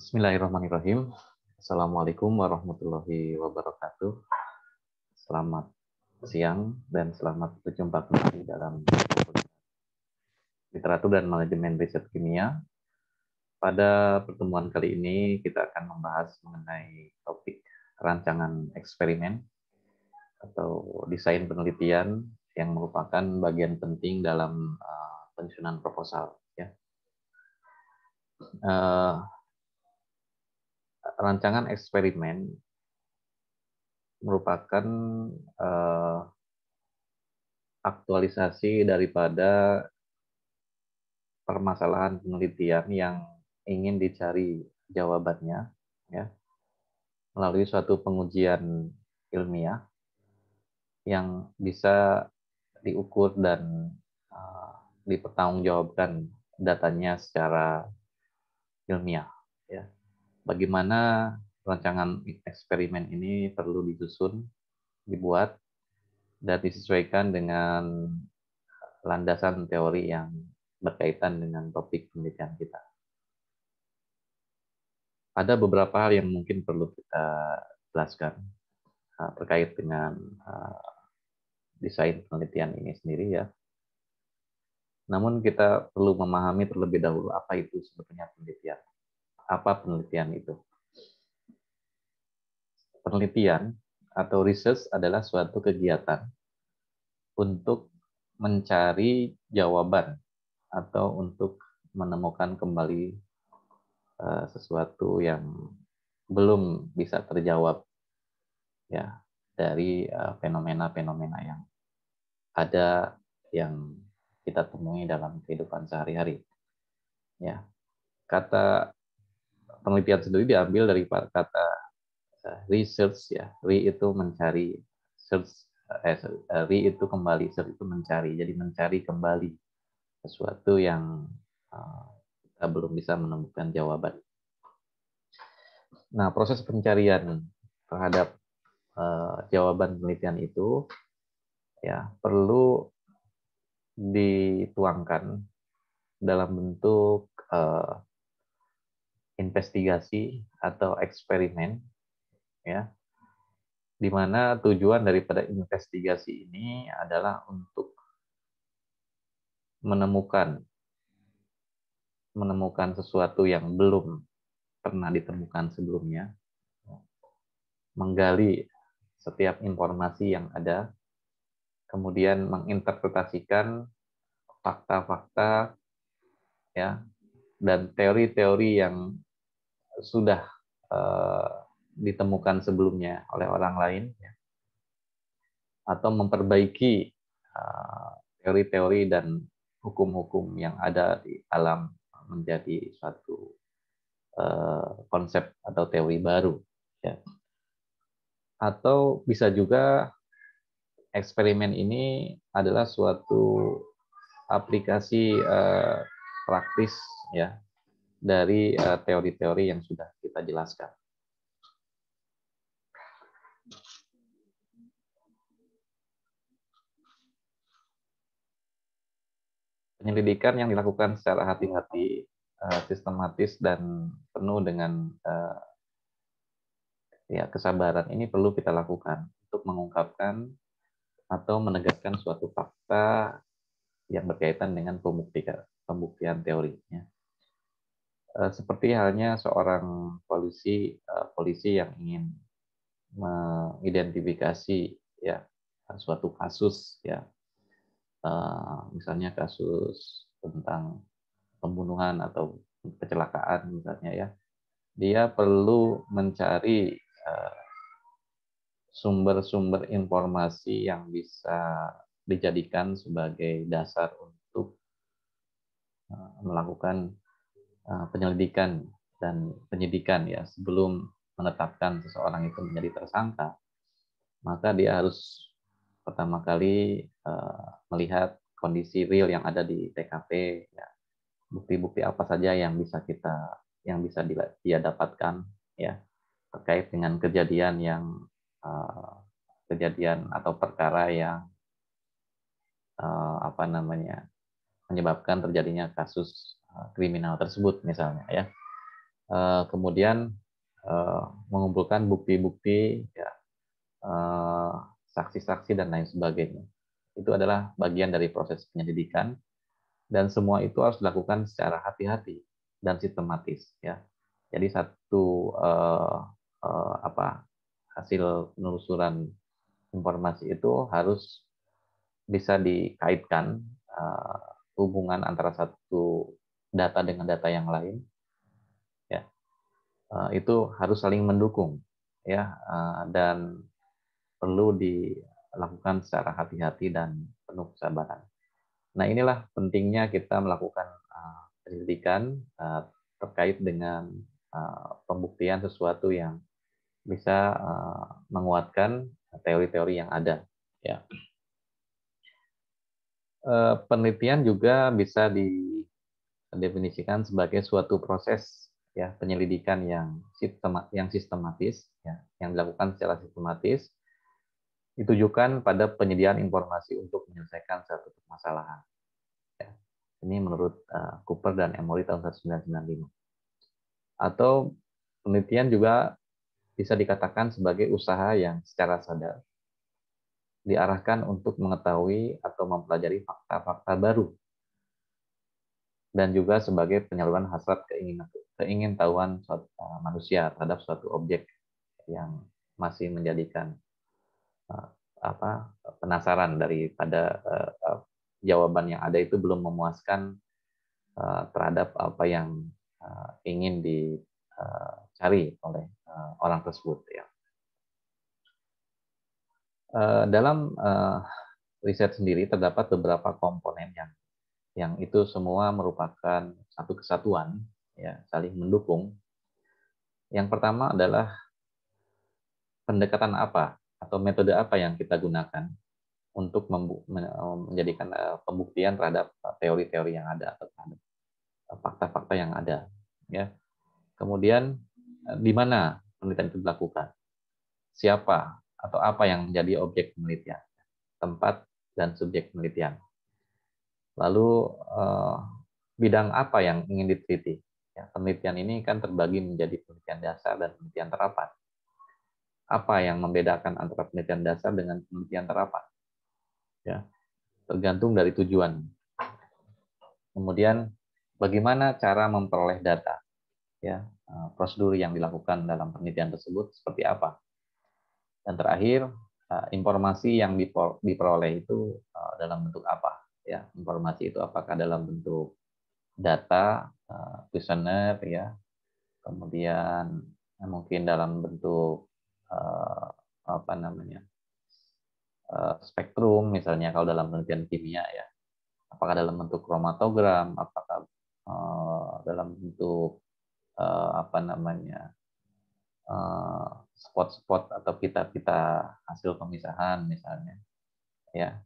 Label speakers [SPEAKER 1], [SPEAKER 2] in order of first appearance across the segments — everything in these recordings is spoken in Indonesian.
[SPEAKER 1] Bismillahirrahmanirrahim. Assalamualaikum warahmatullahi wabarakatuh. Selamat siang dan selamat berjumpa kembali dalam literatur dan manajemen riset kimia. Pada pertemuan kali ini kita akan membahas mengenai topik rancangan eksperimen atau desain penelitian yang merupakan bagian penting dalam uh, penyusunan proposal. Ya. Uh, rancangan eksperimen merupakan uh, aktualisasi daripada permasalahan penelitian yang ingin dicari jawabannya ya melalui suatu pengujian ilmiah yang bisa diukur dan uh, dipertanggungjawabkan datanya secara ilmiah ya bagaimana rancangan eksperimen ini perlu disusun, dibuat, dan disesuaikan dengan landasan teori yang berkaitan dengan topik penelitian kita. Ada beberapa hal yang mungkin perlu kita jelaskan eh, terkait dengan eh, desain penelitian ini sendiri ya. Namun kita perlu memahami terlebih dahulu apa
[SPEAKER 2] itu sebetulnya penelitian
[SPEAKER 1] apa penelitian itu. Penelitian atau research adalah suatu kegiatan untuk mencari jawaban atau untuk menemukan kembali eh, sesuatu yang belum bisa terjawab ya dari eh, fenomena -fenomena yang ada yang kita temui dalam kehidupan sehari-hari. Ya. Kata penelitian sendiri diambil dari kata eh, research ya re itu mencari search eh, eh, re itu kembali search itu mencari jadi mencari kembali sesuatu yang eh, kita belum bisa menemukan jawaban nah proses pencarian terhadap jawaban penelitian itu ya perlu dituangkan dalam bentuk uh, investigasi atau eksperimen ya di mana tujuan daripada investigasi ini adalah untuk menemukan menemukan sesuatu yang belum pernah ditemukan sebelumnya menggali setiap informasi yang ada kemudian menginterpretasikan fakta-fakta ya dan teori-teori yang sudah eh, ditemukan sebelumnya oleh orang lain ya. atau memperbaiki eh, teori-teori dan hukum-hukum yang ada di alam menjadi suatu eh, konsep atau teori baru ya. atau bisa juga eksperimen ini adalah suatu aplikasi praktis ya dari eh, teori-teori yang sudah kita jelaskan. Penyelidikan yang dilakukan secara hati-hati, eh, sistematis, dan penuh dengan eh, ya kesabaran ini perlu kita lakukan untuk mengungkapkan atau menegaskan suatu fakta yang berkaitan dengan pembuktian, pembuktian teorinya. Eh, seperti halnya seorang polisi eh, polisi yang ingin mengidentifikasi ya suatu kasus ya eh, misalnya kasus tentang pembunuhan atau kecelakaan misalnya ya dia perlu mencari sumber-sumber informasi yang bisa dijadikan sebagai dasar untuk melakukan Eh, penyelidikan dan penyidikan ya sebelum menetapkan seseorang itu menjadi tersangka maka dia harus pertama kali eh, melihat kondisi real yang ada di TKP ya bukti-bukti apa saja yang bisa kita yang bisa dia dapatkan ya terkait dengan kejadian yang eh, kejadian atau perkara yang apa namanya menyebabkan terjadinya kasus Eh, kriminal tersebut misalnya ya. Eh, kemudian eh, mengumpulkan bukti-bukti ya, saksi-saksi dan lain sebagainya. Itu adalah bagian dari proses penyelidikan dan semua itu harus dilakukan secara hati-hati dan sistematis ya. Jadi satu eh, eh, apa hasil penelusuran informasi itu harus bisa dikaitkan eh, hubungan antara satu data dengan data yang lain ya eh, itu harus saling mendukung ya eh, dan perlu dilakukan secara hati-hati dan penuh kesabaran. Nah inilah pentingnya kita melakukan eh, penyelidikan terkait dengan pembuktian sesuatu yang bisa menguatkan teori-teori yang ada. Ya. Penelitian juga bisa di didefinisikan sebagai suatu proses ya penyelidikan yang sistema, yang sistematis ya, yang dilakukan secara sistematis ditujukan pada penyediaan informasi untuk menyelesaikan suatu permasalahan. Ya. Ini menurut uh, Cooper dan Emory tahun 1995. Atau penelitian juga bisa dikatakan sebagai usaha yang secara sadar diarahkan untuk mengetahui atau mempelajari fakta-fakta baru dan juga sebagai penyaluran hasrat keinginan keingin tahuan eh, manusia terhadap suatu objek yang masih menjadikan eh, apa penasaran daripada eh, jawaban yang ada itu belum memuaskan terhadap apa yang ingin dicari oleh orang tersebut ya dalam riset sendiri terdapat beberapa komponen yang yang itu semua merupakan satu kesatuan ya saling mendukung. Yang pertama adalah pendekatan apa atau metode apa yang kita gunakan untuk menjadikan eh, pembuktian terhadap teori-teori yang ada atau terhadap eh, fakta-fakta yang ada ya. Kemudian eh, di mana penelitian itu dilakukan? Siapa atau apa yang menjadi objek penelitian? Tempat dan subjek penelitian. Lalu eh, bidang apa yang ingin diteliti? Ya, penelitian ini kan terbagi menjadi penelitian dasar dan penelitian terapan. Apa yang membedakan antara penelitian dasar dengan penelitian terapan? Ya, tergantung dari tujuan. Kemudian bagaimana cara memperoleh data?
[SPEAKER 2] Ya, eh,
[SPEAKER 1] prosedur yang dilakukan dalam penelitian tersebut seperti apa? Dan terakhir, eh, informasi yang diperoleh itu dalam bentuk apa? ya informasi itu apakah dalam bentuk data eh, kuesioner ya kemudian eh, mungkin dalam bentuk eh, apa namanya spektrum misalnya kalau dalam penelitian kimia ya apakah dalam bentuk kromatogram apakah dalam bentuk apa namanya spot-spot atau pita-pita hasil pemisahan misalnya ya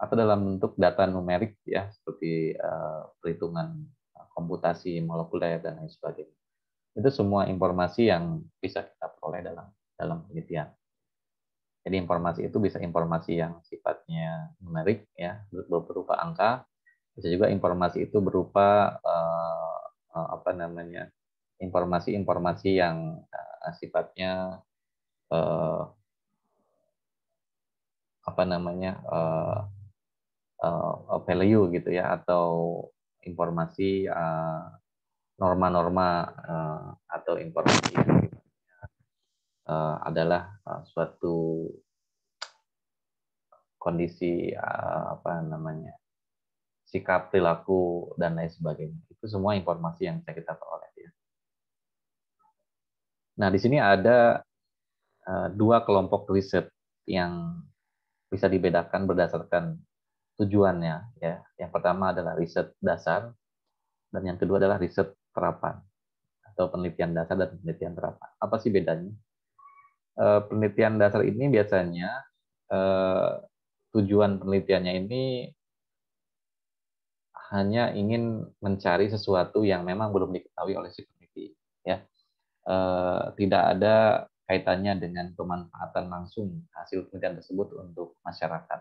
[SPEAKER 1] atau dalam bentuk data numerik ya seperti eh, perhitungan komputasi molekuler dan lain sebagainya. Itu semua informasi yang bisa kita peroleh dalam dalam penelitian. Jadi informasi itu bisa informasi yang
[SPEAKER 2] sifatnya numerik
[SPEAKER 1] ya berupa angka, bisa juga informasi itu berupa
[SPEAKER 2] eh, eh, apa namanya
[SPEAKER 1] informasi-informasi yang sifatnya apa namanya uh, value gitu ya atau informasi eh, norma-norma uh, uh, atau informasi uh, adalah uh, suatu kondisi uh, apa namanya sikap perilaku dan lain sebagainya itu semua informasi yang bisa kita peroleh ya. Nah di sini ada uh, dua kelompok riset yang bisa dibedakan berdasarkan tujuannya ya. Yang pertama adalah riset dasar dan yang kedua adalah riset terapan atau penelitian dasar dan penelitian terapan. Apa sih bedanya? Eh, penelitian dasar ini biasanya eh, tujuan penelitiannya ini hanya ingin mencari sesuatu yang memang belum diketahui oleh si peneliti, ya. Eh, tidak ada kaitannya dengan pemanfaatan langsung hasil penelitian tersebut untuk masyarakat.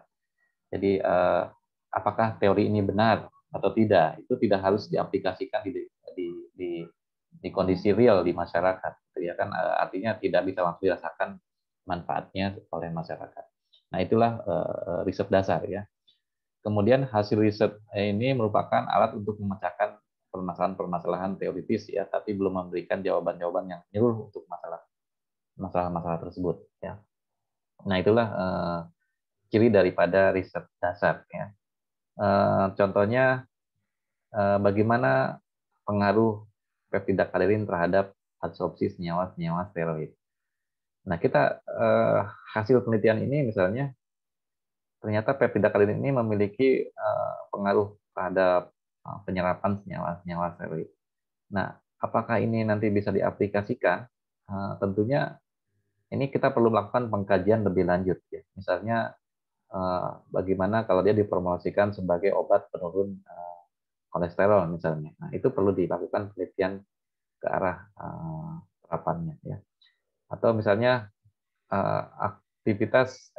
[SPEAKER 1] Jadi uh, apakah teori ini benar atau tidak itu tidak harus diaplikasikan di di di, di kondisi real di masyarakat. Jadi gitu ya kan uh, artinya tidak bisa langsung dirasakan manfaatnya oleh masyarakat. Nah, itulah uh, riset dasar ya. Kemudian hasil riset ini merupakan alat untuk memecahkan permasalahan-permasalahan teoritis ya, tapi belum memberikan jawaban-jawaban yang menyeluruh untuk masalah masalah tersebut ya. Nah, itulah uh, ciri daripada riset dasar ya. Eh, contohnya eh, bagaimana pengaruh peptida kalerin terhadap adsorpsi senyawa-senyawa steroid. Nah, kita eh, hasil penelitian ini misalnya ternyata peptida kalerin ini memiliki pengaruh terhadap penyerapan senyawa-senyawa steroid. Nah, apakah ini nanti bisa diaplikasikan? tentunya ini kita perlu melakukan pengkajian lebih lanjut ya. Misalnya Eh, bagaimana kalau dia diformulasikan sebagai obat penurun eh, kolesterol misalnya. Nah, itu perlu dilakukan penelitian ke arah eh, terapannya ya. Atau misalnya aktivitas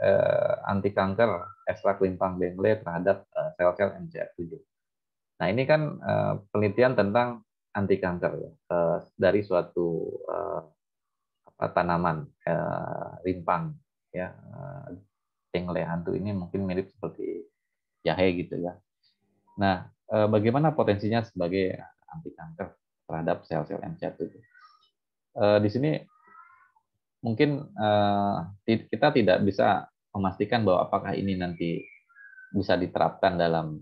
[SPEAKER 1] anti kanker ekstrak limpang bengle terhadap sel-sel MCR7. Nah, ini kan penelitian tentang anti kanker ya, dari suatu tanaman rimpang ya Tengle hantu ini mungkin mirip seperti jahe gitu ya. Nah, eh, bagaimana potensinya sebagai anti kanker terhadap sel-sel MC1? Eh, di sini mungkin eh, kita tidak bisa memastikan bahwa apakah ini nanti bisa diterapkan dalam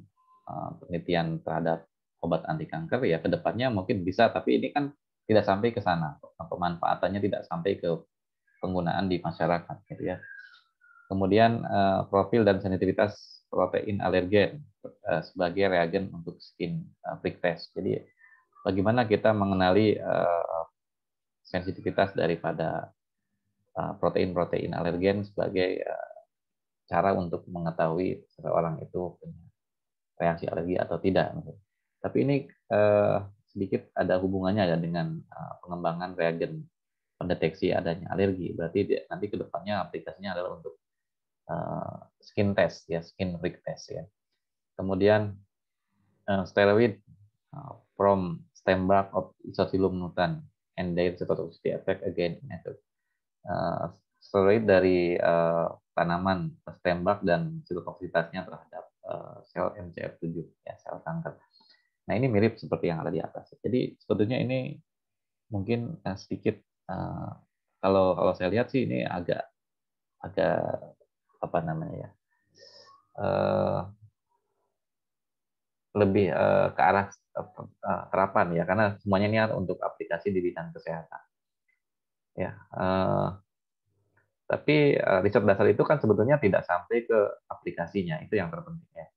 [SPEAKER 1] penelitian terhadap obat anti kanker ya kedepannya mungkin bisa tapi ini kan tidak sampai ke sana pemanfaatannya tidak sampai ke penggunaan di masyarakat gitu ya Kemudian uh, profil dan sensitivitas protein alergen uh, sebagai reagen untuk skin uh, prick test. Jadi bagaimana kita mengenali uh, sensitivitas daripada protein-protein uh, alergen sebagai uh, cara untuk mengetahui seseorang itu punya reaksi alergi atau tidak. Gitu. Tapi ini uh, sedikit ada hubungannya ya dengan uh, pengembangan reagen pendeteksi adanya alergi. Berarti nanti kedepannya aplikasinya adalah untuk Eh, skin test ya skin rig test ya kemudian uh, steroid uh, from bark of isofilum nutan and their cytotoxicity effect again method. Uh, steroid dari uh, tanaman bark dan cytotoxicitasnya terhadap uh, sel MCF7 ya sel kanker. Nah ini mirip seperti yang ada di atas. Jadi sebetulnya ini mungkin uh, sedikit uh, kalau kalau saya lihat sih ini agak agak apa namanya ya uh, lebih uh, ke arah uh, terapan ya karena semuanya ini untuk aplikasi di bidang kesehatan ya uh, tapi uh, riset dasar itu kan sebetulnya tidak sampai ke aplikasinya itu yang terpenting ya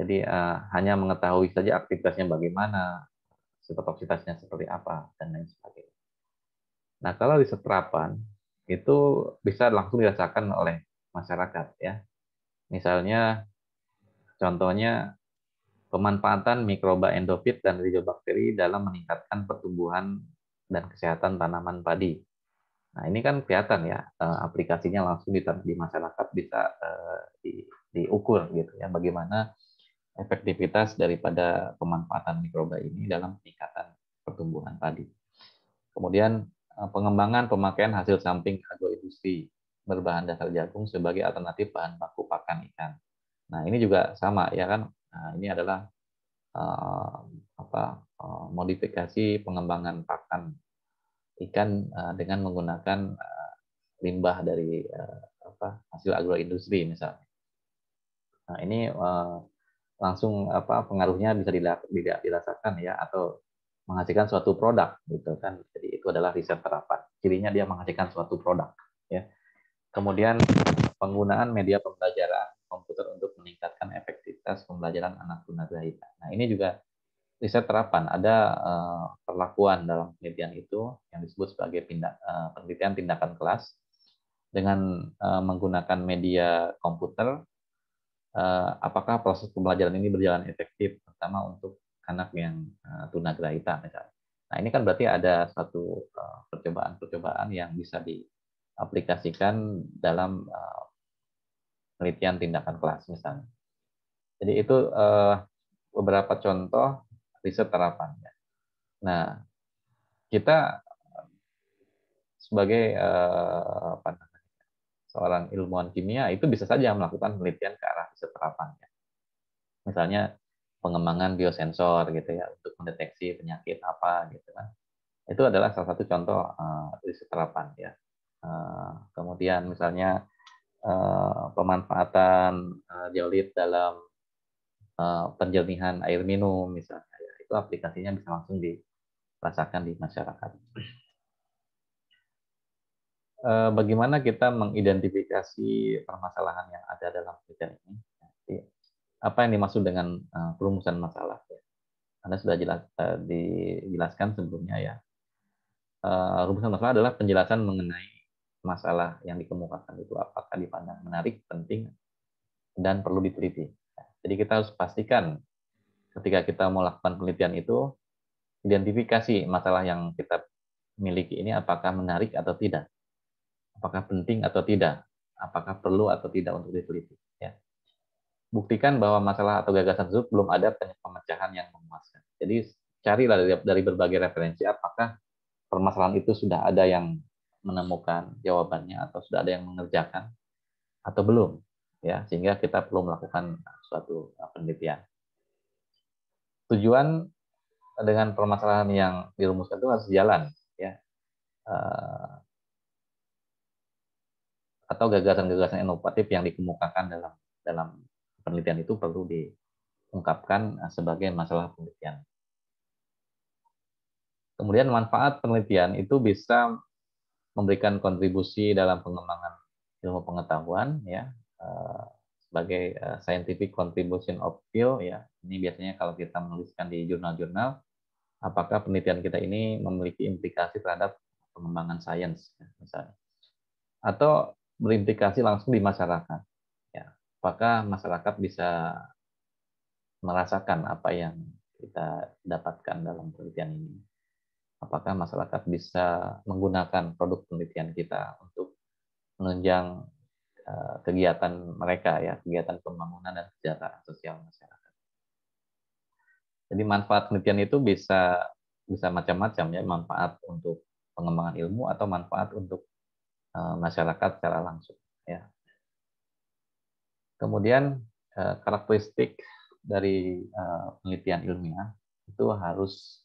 [SPEAKER 1] jadi uh, hanya mengetahui saja aktivitasnya bagaimana sifat toksitasnya seperti apa
[SPEAKER 2] dan lain sebagainya
[SPEAKER 1] nah kalau riset terapan itu bisa langsung dirasakan oleh masyarakat ya. Misalnya contohnya pemanfaatan mikroba endofit dan rizobakteri dalam meningkatkan pertumbuhan dan kesehatan tanaman padi. Nah, ini kan kelihatan ya eh, aplikasinya langsung di, di masyarakat bisa eh, di, diukur gitu ya bagaimana efektivitas daripada pemanfaatan mikroba ini dalam peningkatan pertumbuhan padi. Kemudian eh, pengembangan pemakaian hasil samping agroindustri berbahan dasar jagung sebagai alternatif bahan baku pakan ikan. Nah ini juga sama ya kan. Nah, ini adalah uh, apa Uh, modifikasi pengembangan pakan ikan uh, dengan menggunakan uh, limbah dari uh, apa hasil agroindustri misalnya. Nah ini uh, langsung apa pengaruhnya bisa dirasakan ya atau menghasilkan suatu produk gitu kan jadi itu adalah riset terapan cirinya dia menghasilkan suatu produk ya Kemudian penggunaan media pembelajaran komputer untuk meningkatkan efektivitas pembelajaran anak tunagrahita. Nah ini juga riset terapan ada eh, perlakuan dalam penelitian itu yang disebut sebagai eh, penelitian tindakan kelas dengan eh, menggunakan media komputer. apakah proses pembelajaran ini berjalan efektif, terutama untuk anak yang uh, tunagrahita Nah ini kan berarti ada satu percobaan-percobaan yang bisa di aplikasikan dalam eh, penelitian tindakan kelas misalnya. Jadi itu eh, beberapa contoh riset terapannya. Nah, kita sebagai eh, apa seorang ilmuwan kimia itu bisa saja melakukan penelitian ke arah riset terapannya. Misalnya pengembangan biosensor gitu ya untuk mendeteksi penyakit apa gitu kan. Itu adalah salah satu contoh riset terapan ya Eh, kemudian misalnya eh, pemanfaatan geolit eh, dalam penjernihan air minum misalnya ya, itu aplikasinya bisa langsung dirasakan di masyarakat. Bagaimana kita mengidentifikasi
[SPEAKER 2] permasalahan yang ada dalam penelitian ini?
[SPEAKER 1] apa yang dimaksud dengan perumusan masalah? Anda sudah jelas, dijelaskan sebelumnya ya. Rumusan masalah adalah penjelasan mengenai masalah yang dikemukakan itu apakah dipandang menarik, penting, dan perlu diteliti. Jadi kita harus pastikan ketika kita mau lakukan penelitian itu, identifikasi masalah yang kita miliki ini apakah menarik atau tidak, apakah penting atau tidak, apakah perlu atau tidak untuk diteliti. Ya. Buktikan bahwa masalah atau gagasan tersebut belum ada pemecahan yang memuaskan. Jadi carilah dari, dari berbagai referensi apakah permasalahan itu sudah ada yang menemukan jawabannya atau sudah ada yang mengerjakan atau belum ya sehingga kita perlu melakukan suatu uh, penelitian tujuan dengan permasalahan yang dirumuskan itu harus jalan ya uh, atau gagasan-gagasan inovatif yang dikemukakan dalam dalam penelitian itu perlu diungkapkan uh, sebagai masalah penelitian kemudian manfaat penelitian itu bisa memberikan kontribusi dalam pengembangan ilmu pengetahuan ya eh, sebagai eh, scientific contribution of field ya ini biasanya kalau kita menuliskan di jurnal-jurnal apakah penelitian kita ini memiliki implikasi terhadap pengembangan sains ya, misalnya atau berimplikasi langsung di masyarakat ya apakah masyarakat bisa merasakan apa yang kita dapatkan dalam penelitian ini apakah masyarakat bisa menggunakan produk penelitian kita untuk menunjang eh, kegiatan mereka ya, kegiatan pembangunan dan kesejahteraan sosial masyarakat. Jadi manfaat penelitian itu bisa bisa macam-macam ya, manfaat untuk pengembangan ilmu atau manfaat untuk eh, masyarakat secara langsung ya. Kemudian eh, karakteristik dari penelitian ilmiah itu harus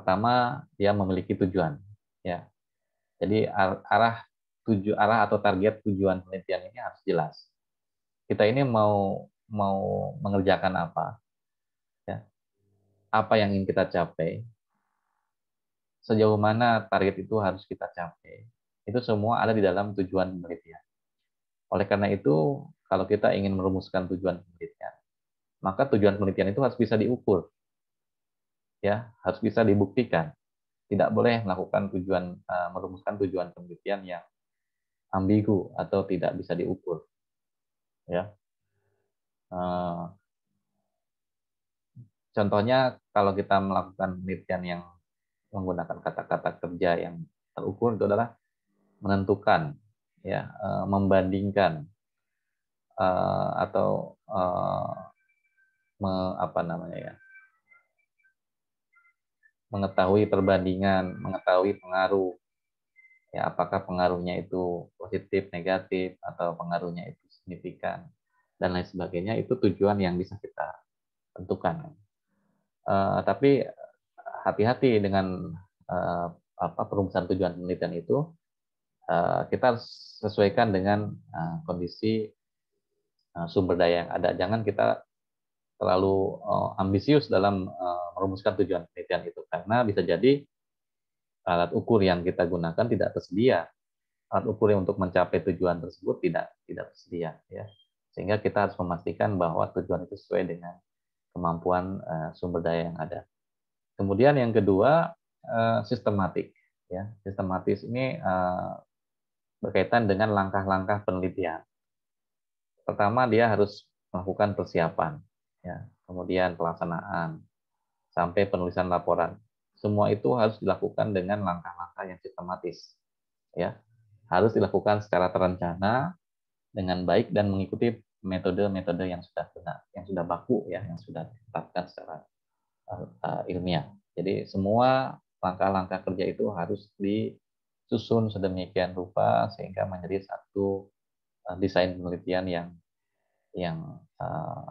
[SPEAKER 1] pertama dia memiliki tujuan ya jadi arah tuju arah atau target tujuan
[SPEAKER 2] penelitian ini harus
[SPEAKER 1] jelas kita ini mau mau mengerjakan apa ya apa yang ingin kita capai sejauh mana target itu harus kita capai itu semua ada di dalam tujuan penelitian oleh karena itu kalau kita ingin merumuskan tujuan penelitian maka tujuan penelitian itu harus bisa diukur ya harus bisa dibuktikan. Tidak boleh melakukan tujuan eh, merumuskan tujuan penelitian yang ambigu atau tidak bisa diukur. Ya. Eh, contohnya kalau kita melakukan penelitian yang menggunakan kata-kata kerja yang terukur itu adalah menentukan ya eh, membandingkan atau me, apa namanya ya mengetahui perbandingan, mengetahui pengaruh. Ya, apakah pengaruhnya itu positif, negatif, atau pengaruhnya itu signifikan, dan lain sebagainya, itu tujuan yang bisa kita tentukan. Uh, tapi hati-hati dengan uh, apa perumusan tujuan penelitian itu, uh, kita harus sesuaikan dengan uh, kondisi uh, sumber daya yang ada. Jangan kita terlalu uh, ambisius dalam uh, merumuskan tujuan penelitian itu karena bisa jadi alat ukur yang kita gunakan tidak tersedia alat ukur yang untuk mencapai tujuan tersebut tidak tidak tersedia ya sehingga kita harus memastikan bahwa tujuan itu sesuai dengan kemampuan uh, sumber daya yang ada kemudian yang kedua uh, sistematik ya sistematis ini uh, berkaitan dengan langkah-langkah penelitian pertama dia harus melakukan persiapan ya, kemudian pelaksanaan, sampai penulisan laporan. Semua itu harus dilakukan dengan langkah-langkah yang sistematis. Ya, harus dilakukan secara terencana dengan baik dan mengikuti metode-metode yang sudah benar, yang sudah baku ya, yang sudah ditetapkan secara eh, eh, ilmiah. Jadi semua langkah-langkah kerja itu harus disusun sedemikian rupa sehingga menjadi satu eh, desain penelitian yang yang uh,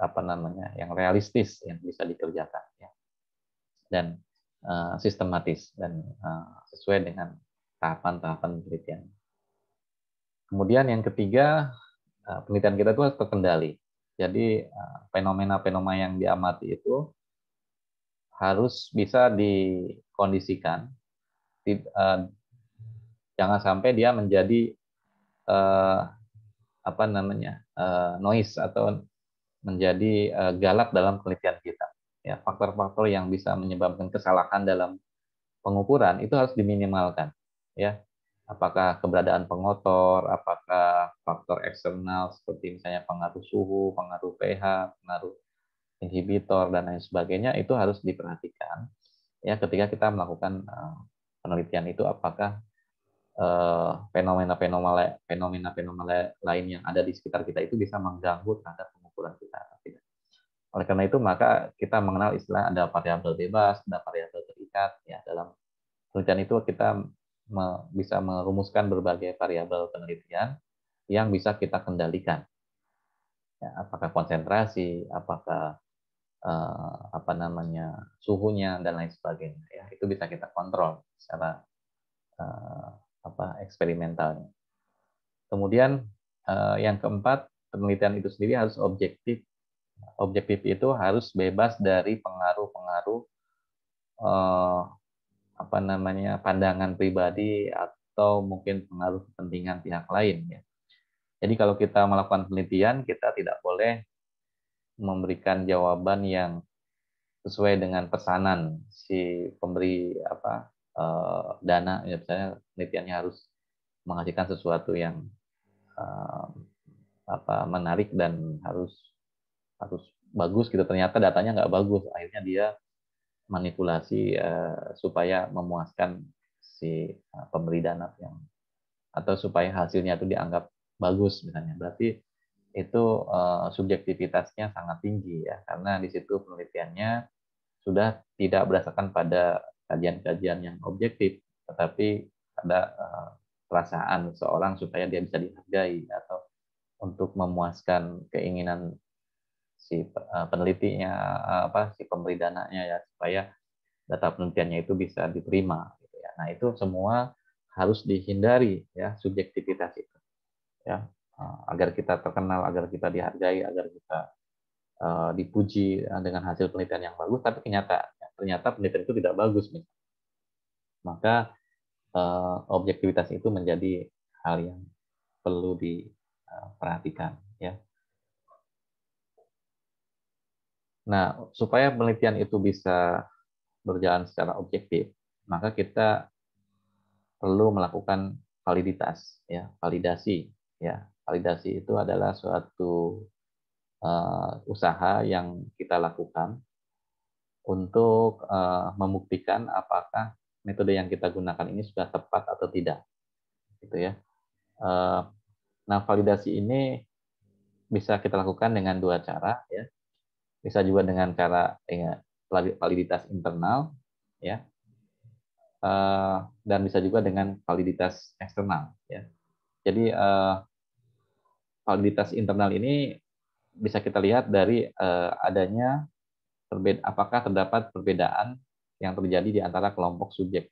[SPEAKER 1] apa namanya yang realistis yang bisa dikerjakan ya. dan uh, sistematis dan uh, sesuai dengan tahapan-tahapan penelitian. Kemudian yang ketiga uh, penelitian kita itu terkendali. Jadi fenomena-fenomena uh, yang diamati itu harus bisa dikondisikan, di, uh, jangan sampai dia menjadi apa namanya Eh, noise atau menjadi uh, galak dalam penelitian kita. Ya, faktor-faktor yang bisa menyebabkan kesalahan dalam pengukuran itu harus diminimalkan. Ya, apakah keberadaan pengotor, apakah faktor eksternal seperti misalnya pengaruh suhu, pengaruh pH, pengaruh inhibitor dan lain sebagainya itu harus diperhatikan. Ya, ketika kita melakukan eh, penelitian itu apakah Eh, fenomena-fenomena fenomena-fenomena lain yang ada di sekitar kita itu bisa mengganggu terhadap pengukuran kita. Oleh karena itu maka kita mengenal istilah ada variabel bebas, ada variabel
[SPEAKER 2] terikat. Ya
[SPEAKER 1] dalam penelitian itu kita bisa merumuskan berbagai variabel penelitian yang bisa kita kendalikan. Ya, apakah konsentrasi, apakah eh, apa namanya suhunya dan lain sebagainya. Ya itu bisa kita kontrol secara eh, apa eksperimentalnya. Kemudian eh, yang keempat, penelitian itu sendiri harus objektif. Objektif itu harus bebas dari pengaruh-pengaruh eh, apa namanya pandangan pribadi atau mungkin pengaruh kepentingan pihak lain ya. Jadi kalau kita melakukan penelitian, kita tidak boleh memberikan jawaban yang sesuai dengan pesanan si pemberi apa eh, dana ya misalnya penelitiannya harus menghasilkan sesuatu yang uh, apa menarik dan harus harus bagus gitu ternyata datanya nggak bagus akhirnya dia manipulasi uh, supaya memuaskan si uh, pemberi dana yang atau supaya hasilnya itu dianggap bagus misalnya berarti itu uh, subjektivitasnya sangat tinggi ya karena di situ penelitiannya sudah tidak berdasarkan pada kajian-kajian yang objektif tetapi ada eh, perasaan seorang supaya dia bisa dihargai atau untuk memuaskan keinginan si uh, penelitinya apa si pemberi dananya ya supaya data penelitiannya itu bisa diterima gitu ya. Nah, itu semua harus dihindari ya subjektivitas itu. Ya, eh, agar kita terkenal, agar kita dihargai, agar kita dipuji dengan hasil penelitian yang bagus tapi ternyata ternyata penelitian itu tidak bagus nih. Maka uh, objektivitas itu menjadi hal yang perlu diperhatikan eh, ya. Nah, supaya penelitian itu bisa berjalan secara objektif, maka kita perlu melakukan validitas ya, validasi ya. Validasi itu adalah suatu uh, usaha yang kita lakukan untuk uh, membuktikan apakah metode yang kita gunakan ini sudah tepat atau tidak gitu ya eh, nah validasi ini bisa kita lakukan dengan dua cara ya bisa juga dengan cara ya, validitas internal ya eh, dan bisa juga dengan validitas eksternal ya jadi eh, validitas internal ini bisa kita lihat dari adanya apakah terdapat perbedaan yang terjadi di antara kelompok subjek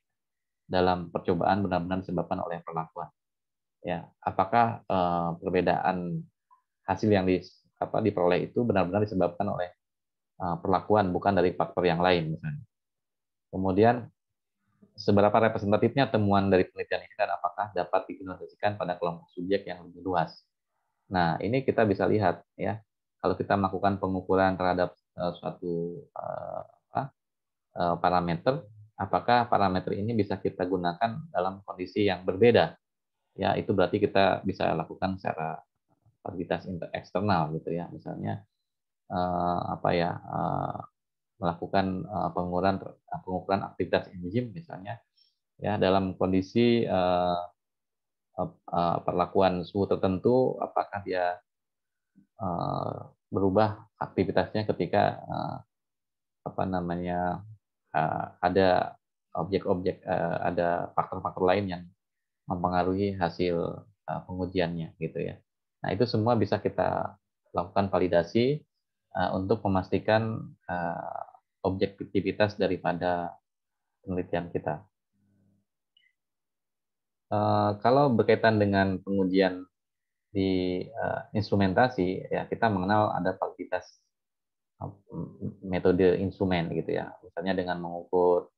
[SPEAKER 1] dalam percobaan benar-benar disebabkan oleh perlakuan. Ya, apakah eh, perbedaan hasil yang di, apa, diperoleh itu benar-benar disebabkan oleh eh, perlakuan bukan dari faktor yang lain misalnya. Kemudian seberapa representatifnya temuan dari penelitian ini dan apakah dapat diilustrasikan pada kelompok subjek yang lebih luas. Nah, ini kita bisa lihat ya. Kalau kita melakukan pengukuran terhadap uh, suatu uh, Eh, parameter, apakah parameter ini bisa kita gunakan dalam kondisi yang berbeda. Ya, itu berarti kita bisa lakukan secara aktivitas eksternal gitu ya. Misalnya eh, apa ya eh, melakukan pengukuran pengukuran aktivitas enzim misalnya ya dalam kondisi perlakuan suhu tertentu apakah dia berubah aktivitasnya ketika apa namanya uh, ada objek-objek uh, ada faktor-faktor lain yang mempengaruhi hasil uh, pengujiannya gitu ya. Nah itu semua bisa kita lakukan validasi uh, untuk memastikan uh, objektivitas daripada penelitian kita. Uh, kalau berkaitan dengan pengujian di uh, instrumentasi ya kita mengenal ada validitas metode instrumen gitu ya misalnya dengan mengukur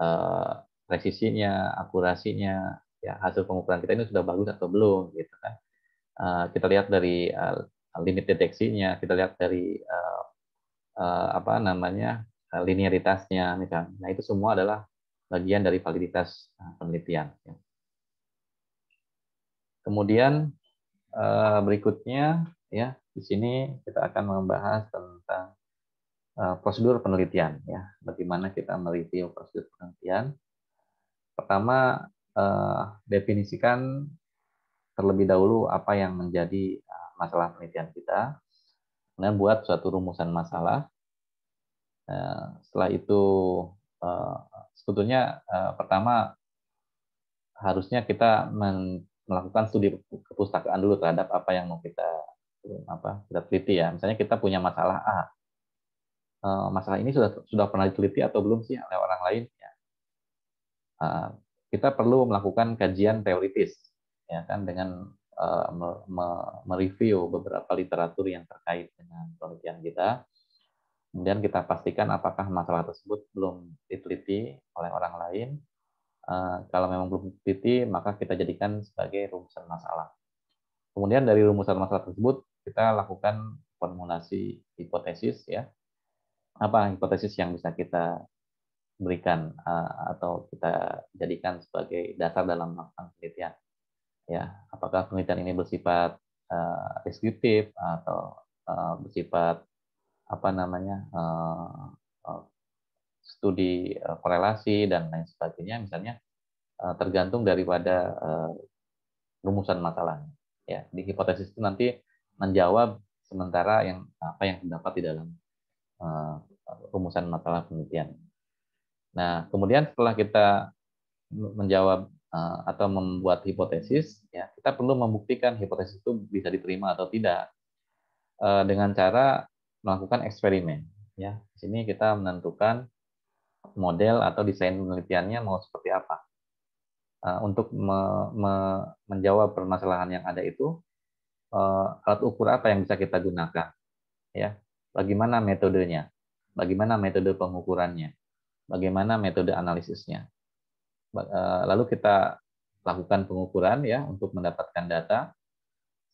[SPEAKER 1] eh, presisinya akurasinya ya hasil pengukuran kita ini sudah bagus atau belum gitu kan eh, kita lihat dari eh, limit deteksinya kita lihat dari apa namanya linearitasnya misalnya nah itu semua adalah bagian dari validitas penelitian ya. kemudian berikutnya ya di sini kita akan membahas tentang uh, prosedur penelitian ya, bagaimana kita meneliti prosedur penelitian. Pertama, uh, definisikan terlebih dahulu apa yang menjadi eh, masalah penelitian kita. Nah, buat suatu rumusan masalah. Uh, setelah itu uh, sebetulnya uh, pertama harusnya kita melakukan studi kepustakaan dulu terhadap apa yang mau kita apa kita teliti ya. Misalnya kita punya masalah A, eh, masalah ini sudah sudah pernah diteliti atau belum sih oleh orang lain? Ya. Eh, kita perlu melakukan kajian teoritis, ya kan dengan eh, mereview beberapa literatur yang terkait dengan penelitian kita. Kemudian kita pastikan apakah masalah tersebut belum diteliti oleh orang lain. Kalau memang belum diteliti, maka kita jadikan sebagai rumusan masalah. Kemudian dari rumusan masalah tersebut kita lakukan formulasi hipotesis ya. Apa hipotesis yang bisa kita berikan eh, atau kita jadikan sebagai dasar dalam melakukan penelitian. Ya, apakah penelitian ini bersifat eh, deskriptif atau eh, bersifat apa namanya studi korelasi dan lain sebagainya, misalnya tergantung daripada rumusan masalahnya. Ya, di hipotesis itu nanti menjawab sementara yang apa yang terdapat di dalam uh, rumusan masalah penelitian. Nah, kemudian setelah kita menjawab uh, atau membuat hipotesis, ya kita perlu membuktikan hipotesis itu bisa diterima atau tidak uh, dengan cara melakukan eksperimen. Ya, di sini kita menentukan model atau desain penelitiannya mau seperti apa. untuk menjawab permasalahan yang ada itu, Eh, alat ukur apa yang bisa kita gunakan, ya, bagaimana metodenya, bagaimana metode pengukurannya, bagaimana metode analisisnya. Eh, lalu kita lakukan pengukuran ya untuk mendapatkan data.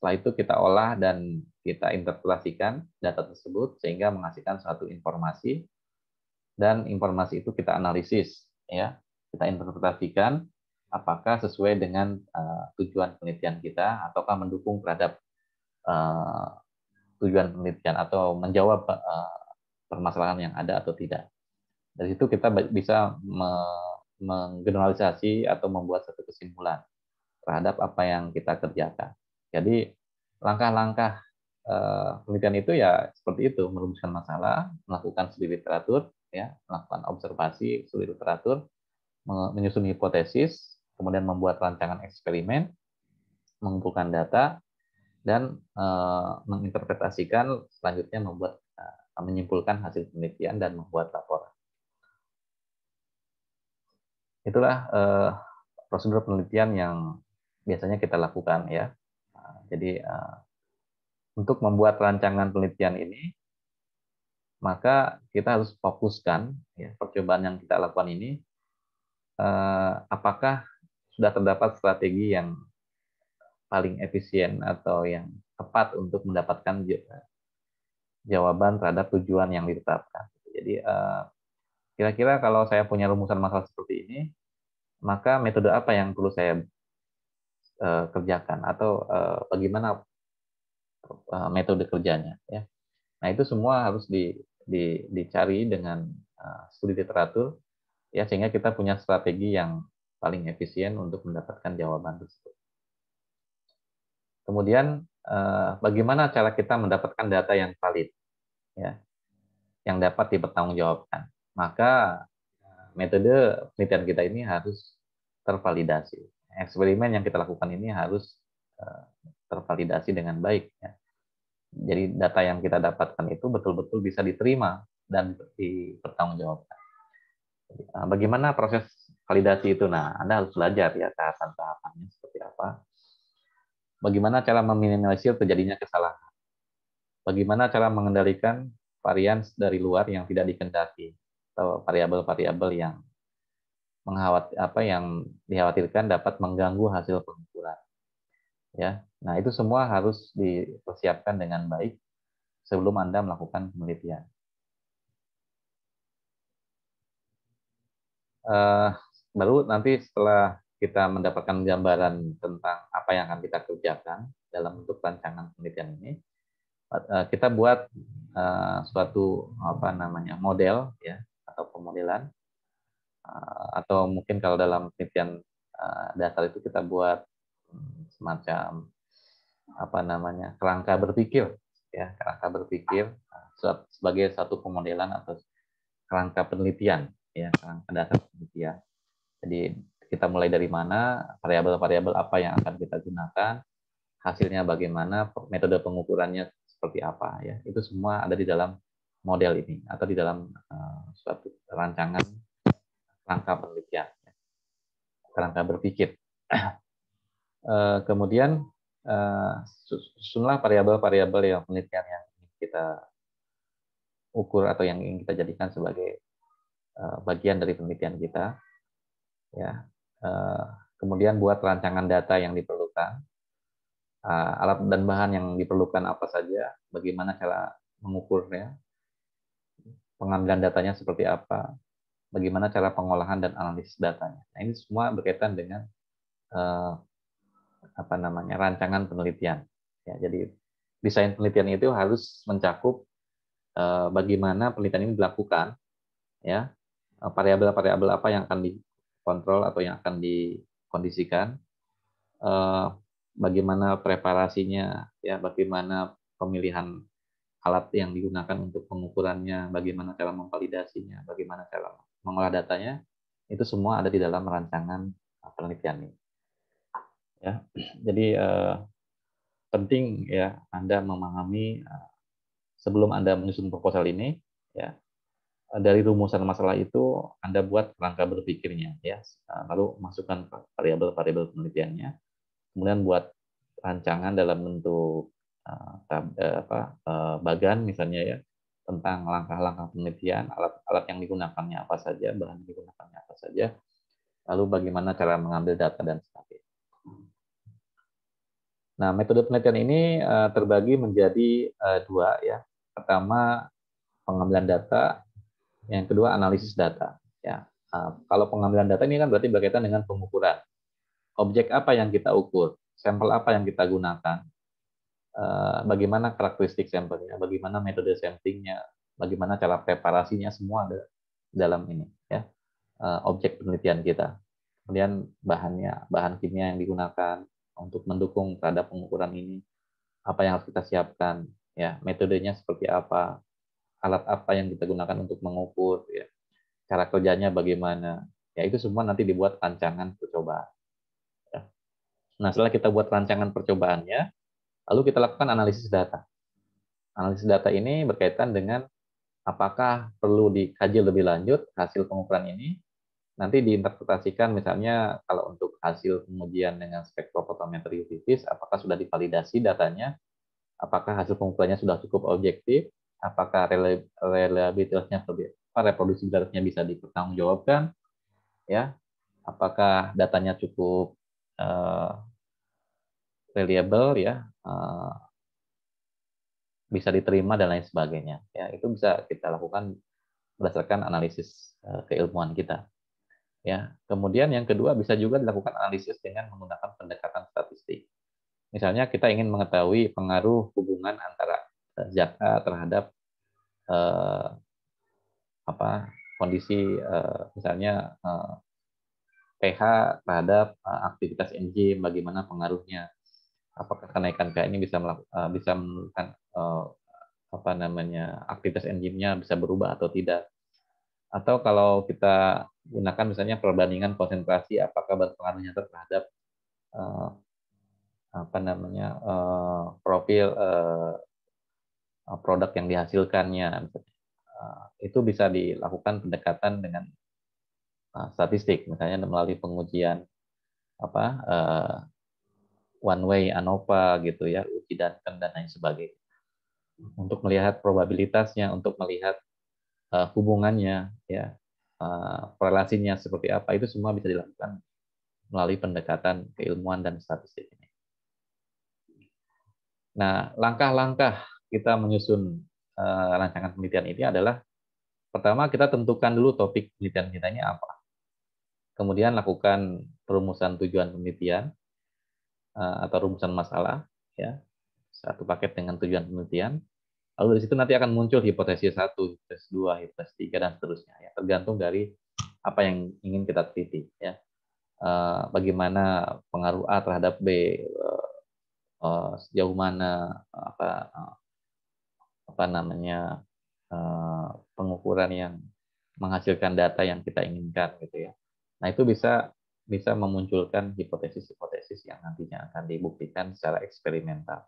[SPEAKER 1] Setelah itu kita olah dan kita interpretasikan data tersebut sehingga menghasilkan suatu informasi dan informasi itu kita analisis ya kita interpretasikan apakah sesuai dengan uh, tujuan penelitian kita ataukah mendukung terhadap Eh, tujuan penelitian atau menjawab uh, permasalahan yang ada atau tidak. Dari situ kita bisa me menggeneralisasi atau membuat satu kesimpulan terhadap apa yang kita kerjakan. Jadi langkah-langkah uh, penelitian itu ya seperti itu, merumuskan masalah, melakukan studi literatur, ya, melakukan observasi studi literatur, menyusun hipotesis, kemudian membuat rancangan eksperimen, mengumpulkan data, dan uh, menginterpretasikan selanjutnya membuat uh, menyimpulkan hasil penelitian dan membuat laporan. Itulah uh, prosedur penelitian yang biasanya kita lakukan ya. Jadi untuk membuat rancangan penelitian ini maka kita harus fokuskan ya, percobaan yang kita lakukan ini apakah sudah terdapat strategi yang paling efisien atau yang tepat untuk mendapatkan jawaban terhadap tujuan yang ditetapkan. Jadi eh, kira-kira kalau saya punya rumusan masalah seperti ini, maka metode apa yang perlu saya eh, kerjakan atau eh, bagaimana metode kerjanya? Ya? nah itu semua harus dicari dengan studi literatur ya sehingga kita punya strategi yang paling efisien untuk mendapatkan jawaban tersebut. Kemudian eh, bagaimana cara kita mendapatkan data yang valid, ya, yang dapat dipertanggungjawabkan. Maka eh, metode penelitian kita ini harus tervalidasi. Eksperimen yang kita lakukan ini harus eh, tervalidasi dengan baik. Ya. Jadi data yang kita dapatkan itu betul-betul bisa diterima dan dipertanggungjawabkan. Bagaimana proses validasi itu? Nah, Anda harus belajar ya tahapan-tahapannya seperti apa Bagaimana cara meminimalisir terjadinya kesalahan? Bagaimana cara mengendalikan varian dari luar yang tidak dikendaki atau variabel-variabel yang mengkhawat apa yang dikhawatirkan dapat mengganggu hasil pengukuran. Ya. Nah, itu semua harus dipersiapkan dengan baik sebelum Anda melakukan penelitian. Uh, baru nanti setelah kita mendapatkan gambaran tentang apa yang akan kita kerjakan dalam bentuk rancangan penelitian ini, eh, kita buat eh, suatu apa namanya model ya atau pemodelan eh, atau mungkin kalau dalam penelitian dasar itu kita buat hmm, semacam apa namanya kerangka berpikir ya kerangka berpikir sebagai satu pemodelan atau kerangka penelitian ya kerangka dasar penelitian jadi kita mulai dari mana, variabel-variabel apa yang akan kita gunakan, hasilnya bagaimana, metode pengukurannya seperti apa ya. Itu semua ada di dalam model ini atau di dalam uh, suatu rancangan rangka penelitian, ya. rangka berpikir. uh, kemudian uh, eh, susunlah variabel-variabel yang penelitian yang kita ukur atau yang ingin kita jadikan sebagai uh, bagian dari penelitian kita ya Eh, kemudian buat rancangan data yang diperlukan, eh, alat dan bahan yang diperlukan apa saja, bagaimana cara mengukurnya, pengambilan datanya seperti apa, bagaimana cara pengolahan dan analisis datanya. Nah, ini semua berkaitan dengan eh, apa namanya rancangan penelitian. Ya, jadi desain penelitian itu harus mencakup bagaimana penelitian ini dilakukan, ya variabel-variabel apa yang akan kontrol atau yang akan dikondisikan, eh, bagaimana preparasinya, ya bagaimana pemilihan alat yang digunakan untuk pengukurannya, bagaimana cara memvalidasinya, bagaimana cara mengolah datanya, itu semua ada di dalam rancangan penelitian ini. Ya, jadi eh, penting ya Anda memahami eh, sebelum Anda menyusun proposal ini, ya Eh, dari rumusan masalah itu Anda buat rangka berpikirnya ya eh, lalu masukkan variabel-variabel penelitiannya kemudian buat rancangan dalam bentuk eh, apa, bagan misalnya ya tentang langkah-langkah penelitian alat-alat yang digunakannya apa saja bahan yang digunakannya apa saja lalu bagaimana cara mengambil data dan sebagainya. Nah, metode penelitian ini terbagi menjadi dua ya. Pertama pengambilan data, yang kedua analisis data. Ya, eh, kalau pengambilan data ini kan berarti berkaitan dengan pengukuran. Objek apa yang kita ukur, sampel apa yang kita gunakan, eh, bagaimana karakteristik sampelnya, bagaimana metode samplingnya, bagaimana cara preparasinya semua ada dalam ini ya eh, objek penelitian kita. Kemudian bahannya, bahan kimia yang digunakan untuk mendukung terhadap pengukuran ini, apa yang harus kita siapkan, ya metodenya seperti apa, alat apa yang kita gunakan untuk mengukur, ya, cara kerjanya bagaimana. Ya itu semua nanti dibuat rancangan percobaan. Ya. Nah setelah kita buat rancangan percobaannya, lalu kita lakukan analisis data. Analisis data ini berkaitan dengan apakah perlu dikaji lebih lanjut hasil pengukuran ini nanti diinterpretasikan misalnya kalau untuk hasil pengujian dengan spektrofotometri UV apakah sudah divalidasi datanya apakah hasil pengukurannya sudah cukup objektif apakah reliabilitasnya reproduksibilitasnya bisa dipertanggungjawabkan ya apakah datanya cukup uh, reliable ya uh, bisa diterima dan lain sebagainya ya itu bisa kita lakukan berdasarkan analisis eh, keilmuan kita ya kemudian yang kedua bisa juga dilakukan analisis dengan menggunakan pendekatan statistik misalnya kita ingin mengetahui pengaruh hubungan antara zakat terhadap eh, apa kondisi eh, misalnya eh, pH terhadap eh, aktivitas enzim bagaimana pengaruhnya apakah kenaikan pH ini bisa eh, bisa menurunkan eh, apa namanya aktivitas enzimnya bisa berubah atau tidak atau kalau kita gunakan misalnya perbandingan konsentrasi apakah berpengaruhnya terhadap eh, apa namanya eh, profil eh, Uh, produk yang dihasilkannya. Uh, itu bisa dilakukan pendekatan dengan uh, statistik, misalnya melalui pengujian apa one way ANOVA gitu ya, uji dan kan dan lain sebagainya. Untuk melihat probabilitasnya, untuk melihat hubungannya ya, korelasinya relasinya seperti apa, itu semua bisa dilakukan melalui pendekatan keilmuan dan statistik ini. Nah, langkah-langkah kita menyusun uh, rancangan penelitian ini adalah pertama kita tentukan dulu topik penelitian kita ini apa. Kemudian lakukan perumusan tujuan penelitian uh, atau rumusan masalah ya. Satu paket dengan tujuan penelitian. Lalu dari situ nanti akan muncul hipotesis satu, hipotesis dua, hipotesis tiga dan seterusnya ya, tergantung dari apa yang ingin kita teliti ya. Uh, bagaimana pengaruh A terhadap B, uh, sejauh mana apa apa namanya eh, pengukuran yang menghasilkan data yang kita inginkan gitu ya. Nah itu bisa bisa memunculkan hipotesis-hipotesis yang nantinya akan dibuktikan secara eksperimental.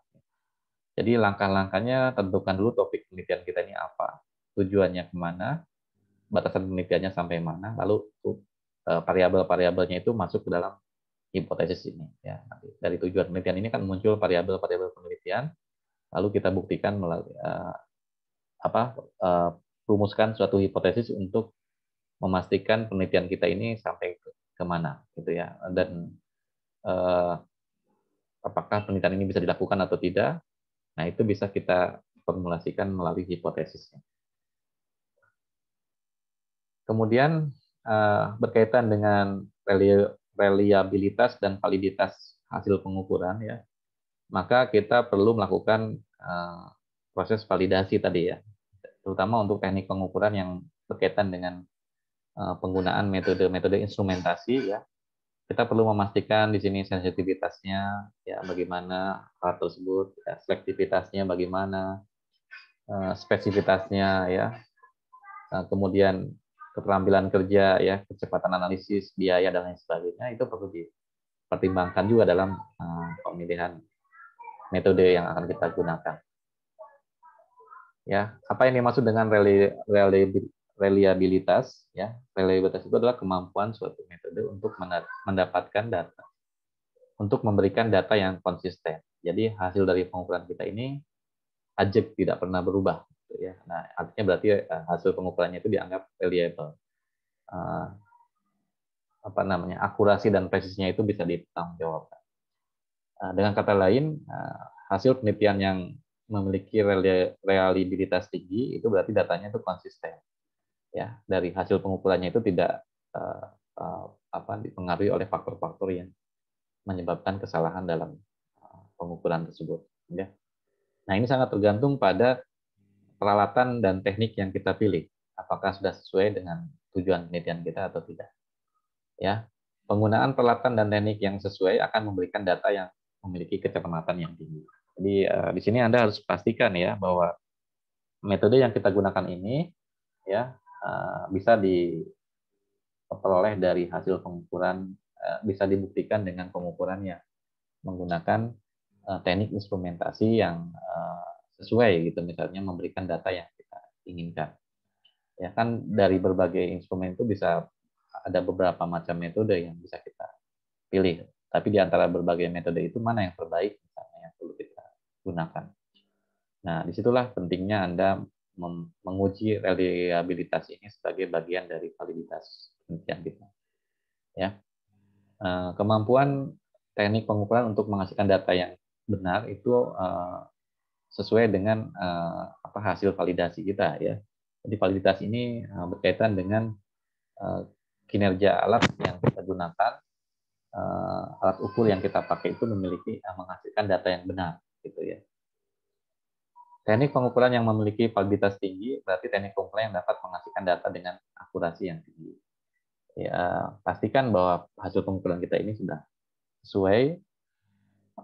[SPEAKER 1] Jadi langkah-langkahnya tentukan dulu topik penelitian kita ini apa, tujuannya kemana, batasan penelitiannya sampai mana, lalu eh, variabel-variabelnya itu masuk ke dalam hipotesis ini. Ya. Dari tujuan penelitian ini kan muncul variabel-variabel penelitian, lalu kita buktikan melalui uh, apa uh, rumuskan suatu hipotesis untuk memastikan penelitian kita ini sampai ke, kemana gitu ya dan uh, apakah penelitian ini bisa dilakukan atau tidak nah itu bisa kita formulasikan melalui hipotesisnya kemudian uh, berkaitan dengan reliabilitas dan validitas hasil pengukuran ya maka kita perlu melakukan eh, proses validasi tadi ya, terutama untuk teknik pengukuran yang berkaitan dengan eh, penggunaan metode-metode instrumentasi ya. Kita perlu memastikan di sini sensitivitasnya ya bagaimana hal tersebut, ya, selektivitasnya bagaimana, uh, spesifitasnya ya, kemudian keterampilan kerja ya, kecepatan analisis, biaya dan lain sebagainya itu perlu dipertimbangkan juga dalam uh, pemilihan metode yang akan kita gunakan. Ya, apa yang dimaksud dengan reliabilitas? Ya, reliabilitas itu adalah kemampuan suatu metode untuk mendapatkan data, untuk memberikan data yang konsisten. Jadi hasil dari pengukuran kita ini ajek tidak pernah berubah. Gitu ya, nah artinya berarti eh, hasil pengukurannya itu dianggap reliable. Eh, apa namanya akurasi dan presisinya itu bisa dipertanggungjawabkan. Eh, dengan kata lain, eh, hasil penelitian yang memiliki reliabilitas tinggi itu berarti datanya itu konsisten. Ya, dari hasil pengukurannya itu tidak eh, apa dipengaruhi oleh faktor-faktor yang menyebabkan kesalahan dalam pengukuran tersebut. Ya. Nah ini sangat tergantung pada peralatan dan teknik yang kita pilih. Apakah sudah sesuai dengan tujuan penelitian kita atau tidak? Ya, penggunaan peralatan dan teknik yang sesuai akan memberikan data yang memiliki kecepatan yang tinggi. Jadi eh, di sini Anda harus pastikan ya bahwa metode yang kita gunakan ini ya eh, bisa diperoleh dari hasil pengukuran eh, bisa dibuktikan dengan pengukuran yang menggunakan teknik instrumentasi yang sesuai gitu misalnya memberikan data yang kita inginkan. Ya kan dari berbagai instrumen itu bisa ada beberapa macam metode yang bisa kita pilih tapi di antara berbagai metode itu mana yang terbaik misalnya yang perlu kita gunakan. Nah, disitulah pentingnya Anda menguji reliabilitas ini sebagai bagian dari validitas penelitian kita. Ya, eh, kemampuan teknik pengukuran untuk menghasilkan data yang benar itu eh, sesuai dengan eh, apa hasil validasi kita ya. Jadi validitas ini berkaitan dengan kinerja alat yang kita gunakan uh, alat ukur yang kita pakai itu memiliki uh, menghasilkan data yang benar gitu ya. Teknik pengukuran yang memiliki validitas tinggi berarti teknik pengukuran yang dapat menghasilkan data dengan akurasi yang tinggi. Ya, pastikan bahwa hasil pengukuran kita ini sudah sesuai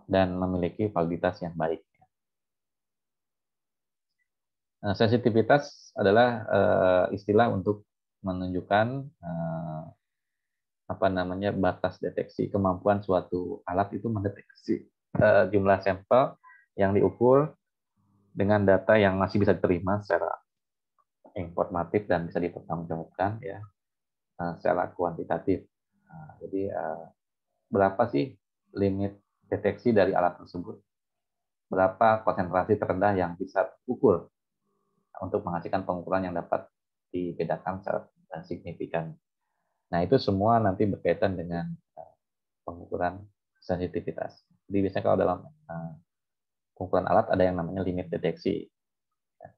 [SPEAKER 1] dan memiliki validitas yang baik. Nah, sensitivitas adalah eh, istilah untuk menunjukkan apa namanya batas deteksi kemampuan suatu alat itu mendeteksi eh, jumlah sampel yang diukur dengan data yang masih bisa diterima secara informatif dan bisa dipertanggungjawabkan ya uh, secara kuantitatif. Nah, jadi eh, berapa sih limit deteksi dari alat tersebut? Berapa konsentrasi terendah yang bisa diukur untuk menghasilkan pengukuran yang dapat dibedakan secara signifikan Nah, itu semua nanti berkaitan dengan eh, pengukuran sensitivitas. Jadi biasanya kalau dalam eh, pengukuran alat ada yang namanya limit deteksi. Ya,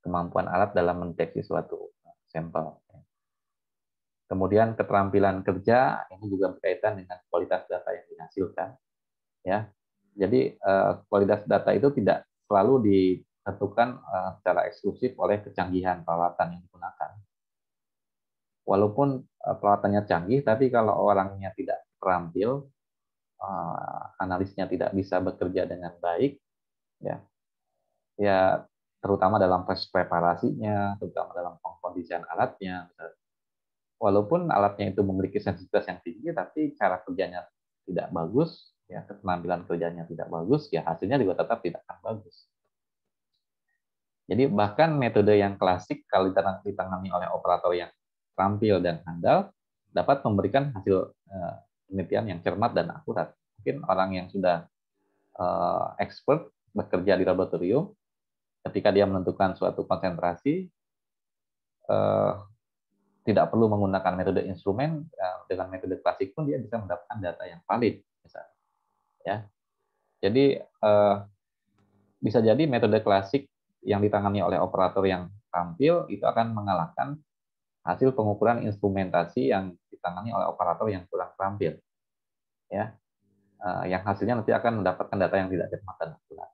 [SPEAKER 1] kemampuan alat dalam mendeteksi suatu eh, sampel. Kemudian keterampilan kerja ini juga berkaitan dengan kualitas data yang dihasilkan. Ya, jadi kualitas data itu tidak selalu ditentukan secara eksklusif oleh kecanggihan peralatan yang digunakan, walaupun eh, peralatannya canggih, tapi kalau orangnya tidak terampil, eh, analisnya tidak bisa bekerja dengan baik, ya, ya terutama dalam preparasinya, terutama dalam pengkondisian alatnya. Walaupun alatnya itu memiliki sensitivitas yang tinggi, tapi cara kerjanya tidak bagus, ya keterampilan kerjanya tidak bagus, ya hasilnya juga tetap tidak akan bagus. Jadi bahkan metode yang klasik kalau ditangani oleh operator yang terampil dan handal, dapat memberikan hasil eh, penelitian yang cermat dan akurat. Mungkin orang yang sudah eh, expert bekerja di laboratorium, ketika dia menentukan suatu konsentrasi, eh, tidak perlu menggunakan metode instrumen dengan metode klasik pun dia bisa mendapatkan data yang valid ya jadi bisa jadi metode klasik yang ditangani oleh operator yang tampil itu akan mengalahkan hasil pengukuran instrumentasi yang ditangani oleh operator yang kurang terampil. Ya, eh, yang hasilnya nanti akan mendapatkan data yang tidak cermat dan akurat.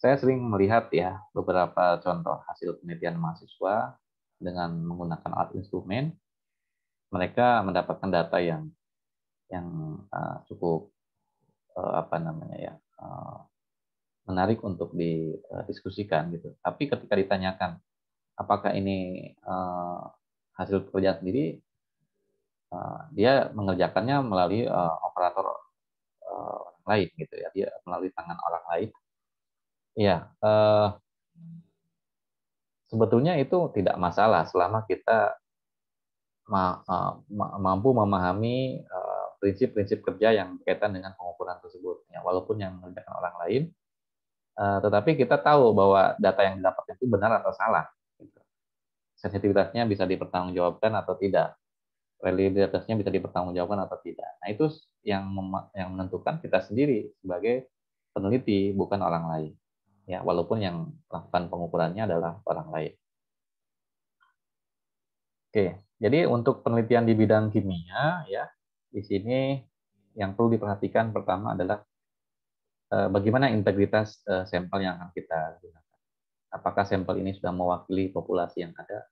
[SPEAKER 1] Saya sering melihat ya beberapa contoh hasil penelitian mahasiswa dengan menggunakan alat instrumen, mereka mendapatkan data yang yang eh, cukup eh, apa namanya ya menarik untuk didiskusikan gitu. Tapi ketika ditanyakan apakah ini uh, hasil pekerjaan sendiri, uh, dia mengerjakannya melalui uh, operator uh, orang lain gitu ya, dia melalui tangan orang lain. Ya, uh, sebetulnya itu tidak masalah selama kita ma uh, mampu memahami prinsip-prinsip uh, kerja yang berkaitan dengan pengukuran tersebut. Ya, walaupun yang mengerjakan orang lain, uh, tetapi kita tahu bahwa data yang didapatkan itu benar atau salah sensitivitasnya bisa dipertanggungjawabkan atau tidak reliabilitasnya bisa dipertanggungjawabkan atau tidak nah itu yang yang menentukan kita sendiri sebagai peneliti bukan orang lain ya walaupun yang melakukan pengukurannya adalah orang lain oke jadi untuk penelitian di bidang
[SPEAKER 2] kimia ya
[SPEAKER 1] di sini yang perlu diperhatikan pertama adalah eh, bagaimana integritas eh, sampel yang akan kita gunakan apakah sampel ini sudah mewakili populasi yang ada,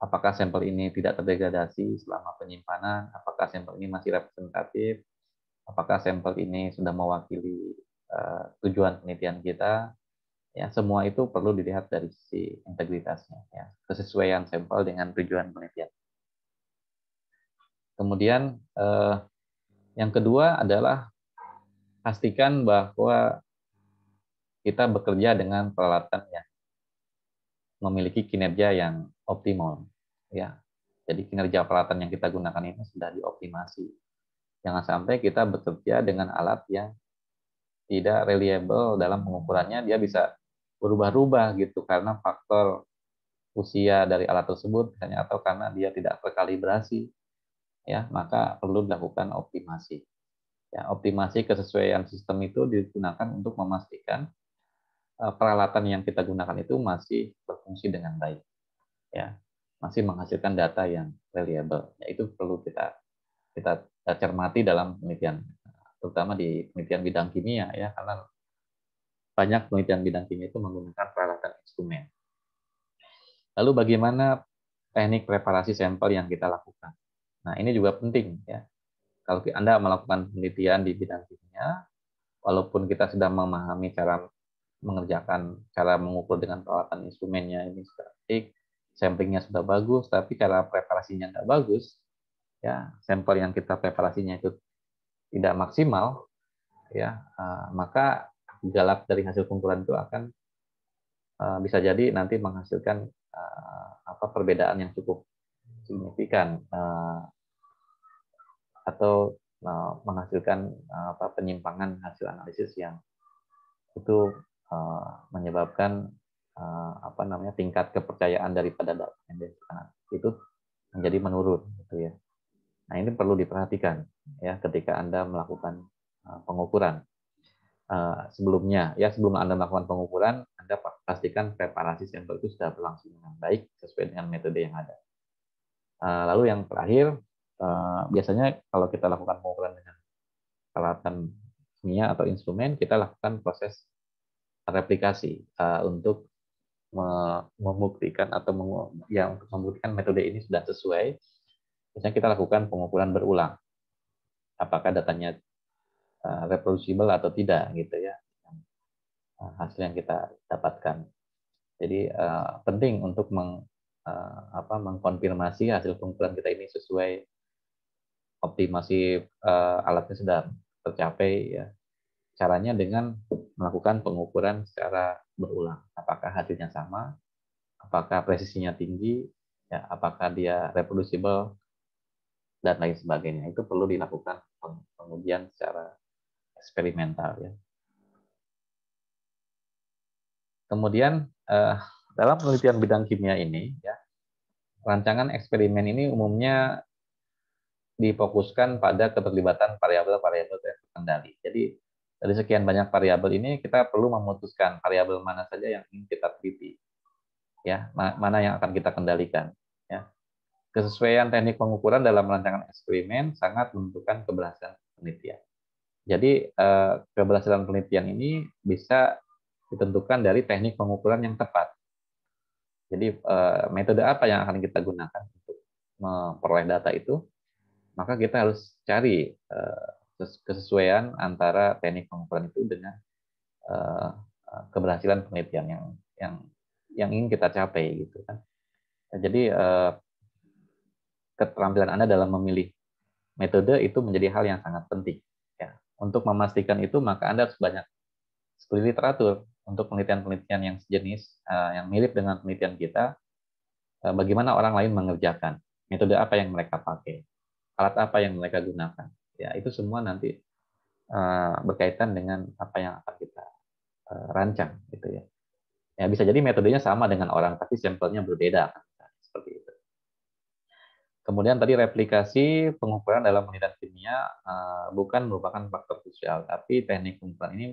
[SPEAKER 1] apakah sampel ini tidak terdegradasi selama penyimpanan, apakah sampel ini masih representatif, apakah sampel ini sudah mewakili uh, tujuan penelitian kita, ya semua itu perlu dilihat dari sisi integritasnya ya kesesuaian sampel dengan tujuan penelitian kemudian eh, yang kedua adalah pastikan bahwa kita bekerja dengan peralatan yang memiliki kinerja yang optimal ya jadi kinerja peralatan yang kita gunakan ini sudah dioptimasi jangan sampai kita bekerja dengan alat yang tidak reliable dalam pengukurannya dia bisa berubah-ubah gitu karena faktor usia dari alat tersebut misalnya atau karena dia tidak terkalibrasi ya maka perlu dilakukan optimasi ya optimasi kesesuaian sistem itu digunakan untuk memastikan Eh, peralatan yang kita gunakan itu masih berfungsi dengan baik. Ya, masih menghasilkan data yang reliable. Ya, itu perlu kita kita eh, cermati dalam penelitian terutama di penelitian bidang kimia ya karena banyak penelitian bidang kimia itu menggunakan peralatan instrumen. Lalu bagaimana teknik preparasi sampel yang kita lakukan? Nah, ini juga penting ya. Kalau Anda melakukan penelitian di bidang
[SPEAKER 2] kimia,
[SPEAKER 1] walaupun kita sudah memahami cara mengerjakan cara mengukur dengan peralatan instrumennya ini statik, samplingnya sudah bagus, tapi cara preparasinya nggak bagus, ya sampel yang kita preparasinya itu tidak maksimal, ya eh, maka galak dari hasil pengukuran itu akan eh, bisa jadi nanti menghasilkan eh, apa perbedaan yang cukup signifikan atau menghasilkan apa penyimpangan hasil analisis yang itu Eh, menyebabkan eh, apa namanya tingkat kepercayaan daripada
[SPEAKER 2] data nah,
[SPEAKER 1] itu menjadi menurun gitu ya. Nah ini perlu diperhatikan ya ketika anda melakukan eh, pengukuran sebelumnya ya sebelum anda melakukan pengukuran anda pastikan preparasi sampel itu sudah berlangsung dengan baik sesuai dengan metode yang ada. lalu yang terakhir biasanya kalau kita lakukan pengukuran dengan peralatan kimia atau instrumen kita lakukan proses replikasi uh, untuk membuktikan atau yang ya, membuktikan metode ini sudah sesuai, misalnya kita lakukan pengukuran berulang, apakah datanya eh, reproducible atau tidak gitu ya eh, hasil yang kita dapatkan. Jadi uh, penting untuk meng, uh, apa, mengkonfirmasi hasil pengukuran kita ini sesuai optimasi uh, alatnya sudah tercapai ya Caranya dengan melakukan pengukuran secara berulang. Apakah hasilnya sama? Apakah presisinya tinggi? Ya, apakah dia reproducible? Dan lain sebagainya. Itu perlu dilakukan pengujian secara eksperimental. Ya. Kemudian eh, dalam penelitian bidang kimia ini, ya, rancangan eksperimen ini umumnya difokuskan pada keterlibatan variabel-variabel terkendali. Jadi dari sekian banyak variabel ini kita perlu memutuskan variabel mana saja yang ingin kita teliti. Ya, mana yang akan kita kendalikan, ya. Kesesuaian teknik pengukuran dalam rancangan eksperimen sangat menentukan keberhasilan penelitian. Jadi eh, keberhasilan penelitian ini bisa ditentukan dari teknik pengukuran yang tepat. Jadi eh, metode apa yang akan kita gunakan untuk memperoleh data itu, maka kita harus cari eh, kesesuaian antara teknik pengukuran itu dengan eh, keberhasilan penelitian yang yang yang ingin kita capai gitu kan. Jadi eh, keterampilan Anda dalam memilih metode itu menjadi hal yang sangat penting. Ya. Untuk memastikan itu maka Anda harus banyak studi literatur untuk penelitian-penelitian yang sejenis, eh, yang mirip dengan penelitian kita, bagaimana orang lain mengerjakan, metode apa yang mereka pakai, alat apa yang mereka gunakan ya itu semua nanti eh, berkaitan dengan apa yang akan kita eh, rancang gitu ya ya bisa jadi metodenya sama dengan orang tapi sampelnya berbeda kan, seperti itu kemudian tadi replikasi pengukuran dalam penelitian kimia eh, bukan merupakan faktor krusial tapi teknik pengukuran ini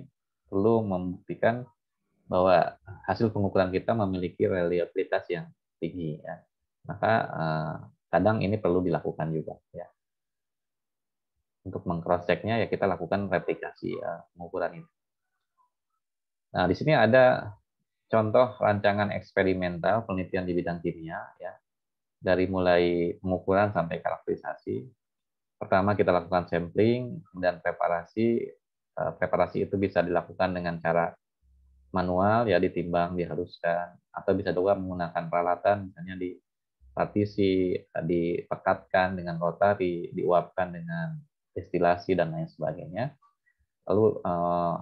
[SPEAKER 1] perlu membuktikan bahwa hasil pengukuran kita memiliki reliabilitas yang tinggi ya maka kadang ini perlu dilakukan juga ya untuk mengcross checknya ya kita lakukan replikasi ya, pengukuran ini. Nah, di sini ada contoh rancangan eksperimental penelitian di bidang kimia ya. Dari mulai pengukuran sampai karakterisasi. Pertama kita lakukan sampling, dan preparasi. Eh, preparasi itu bisa dilakukan dengan cara manual ya ditimbang, diharuskan atau bisa juga menggunakan peralatan misalnya di partisi eh, dipekatkan dengan rotari, diuapkan dengan destilasi dan lain sebagainya. Lalu eh,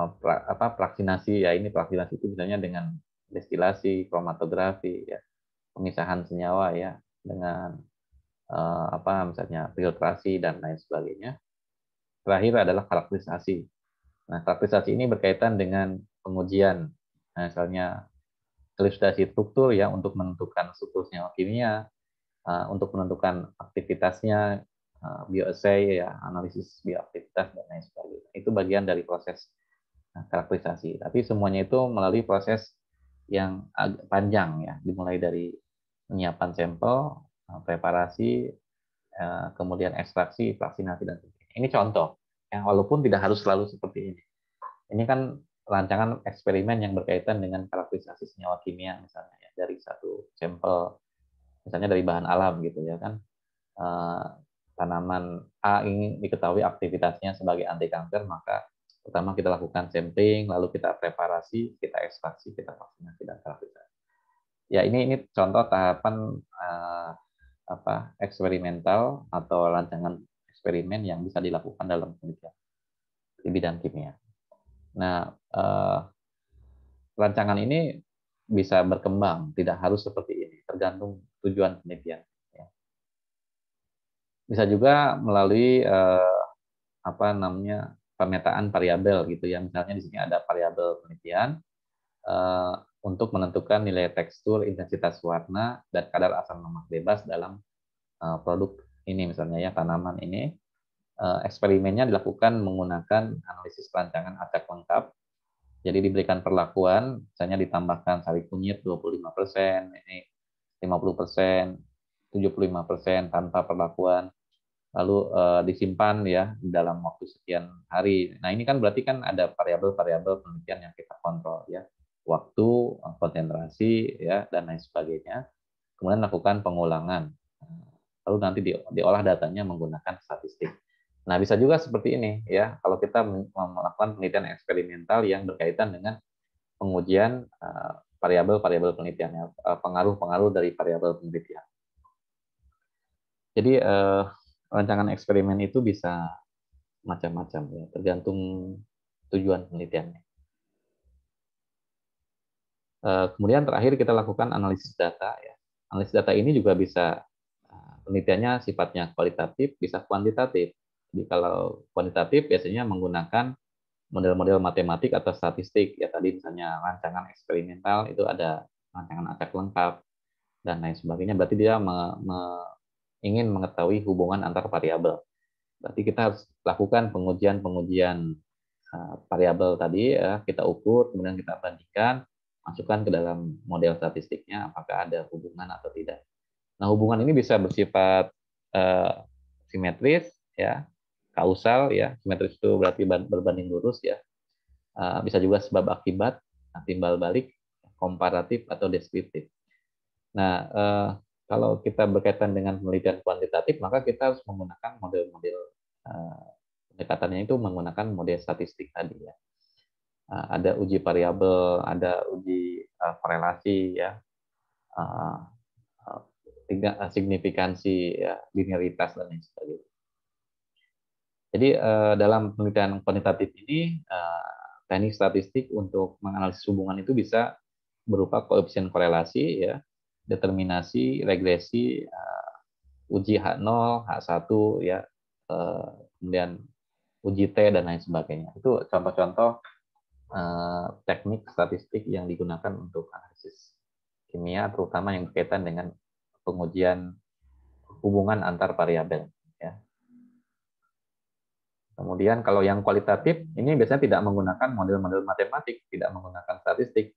[SPEAKER 1] eh, apa praksinasi ya ini praksinasi itu misalnya dengan destilasi, kromatografi ya, pemisahan senyawa ya dengan eh, apa misalnya filtrasi dan lain sebagainya. Terakhir adalah karakterisasi. Nah, karakterisasi ini berkaitan dengan pengujian nah, misalnya elusidasi struktur ya untuk menentukan struktur senyawa kimia, untuk menentukan aktivitasnya Eh, bioassay ya analisis bioaktivitas dan lain sebagainya itu bagian dari proses eh, karakterisasi tapi semuanya itu melalui proses yang agak panjang ya dimulai dari penyiapan sampel eh, preparasi kemudian ekstraksi vaksinasi dan sebagainya ini contoh ya walaupun tidak harus selalu seperti ini ini kan rancangan eksperimen yang berkaitan dengan karakterisasi senyawa kimia misalnya ya dari satu sampel misalnya dari bahan alam gitu ya kan tanaman A ingin diketahui aktivitasnya sebagai anti kanker, maka pertama kita lakukan sampling, lalu kita preparasi, kita ekstraksi, kita vaksinasi dan terapi. Ya ini ini contoh tahapan uh, apa eksperimental atau rancangan eksperimen yang bisa dilakukan dalam penelitian di bidang kimia. Nah, eh, rancangan ini bisa berkembang, tidak harus seperti ini, tergantung tujuan penelitian bisa juga melalui eh, apa namanya pemetaan variabel gitu ya misalnya di sini ada variabel penelitian eh, untuk menentukan nilai tekstur intensitas warna dan kadar asam lemak bebas dalam eh, produk ini misalnya ya tanaman ini eh, eksperimennya dilakukan menggunakan analisis rancangan acak lengkap jadi diberikan perlakuan misalnya ditambahkan sari kunyit 25% ini 50% 75% tanpa perlakuan lalu uh, disimpan ya dalam waktu sekian hari. Nah, ini kan berarti kan ada variabel-variabel penelitian yang kita kontrol ya. Waktu, konsentrasi ya dan lain sebagainya. Kemudian lakukan pengulangan. Lalu nanti diolah datanya menggunakan statistik. Nah, bisa juga seperti ini ya. Kalau kita melakukan penelitian eksperimental yang berkaitan dengan pengujian eh, variabel-variabel penelitian, ya eh, pengaruh-pengaruh dari variabel penelitian. Jadi uh, rancangan eksperimen itu bisa macam-macam ya, tergantung tujuan penelitiannya. uh, kemudian terakhir kita lakukan analisis data ya. Analisis data ini juga bisa eh, penelitiannya sifatnya kualitatif, bisa kuantitatif. Jadi kalau kuantitatif biasanya menggunakan model-model matematik atau statistik ya tadi misalnya rancangan eksperimental itu ada rancangan acak lengkap dan lain sebagainya berarti dia me, me, ingin mengetahui hubungan antar variabel. Berarti kita harus lakukan pengujian-pengujian eh, variabel tadi, ya, kita ukur, kemudian kita bandingkan, masukkan ke dalam model statistiknya apakah ada hubungan atau tidak. Nah, hubungan ini bisa bersifat uh, simetris, ya, kausal, ya, simetris itu berarti berbanding lurus, ya. Uh, bisa juga sebab akibat, nah, timbal balik, komparatif atau deskriptif. Nah, uh, kalau kita berkaitan dengan penelitian kuantitatif, maka kita harus menggunakan model-model eh, pendekatannya itu menggunakan model statistik tadi ya. Eh, ada uji variabel, ada uji eh, korelasi ya, tiga signifikansi ya, linearitas dan lain sebagainya. Jadi dalam penelitian kuantitatif ini teknik statistik untuk menganalisis hubungan itu bisa berupa koefisien korelasi ya determinasi, regresi, uh, uji H0, H1 ya, uh, kemudian uji T dan lain sebagainya. Itu contoh-contoh uh, teknik statistik yang digunakan untuk analisis kimia terutama yang berkaitan dengan pengujian hubungan antar variabel ya. Kemudian kalau yang kualitatif ini biasanya tidak menggunakan model-model matematik, tidak menggunakan statistik,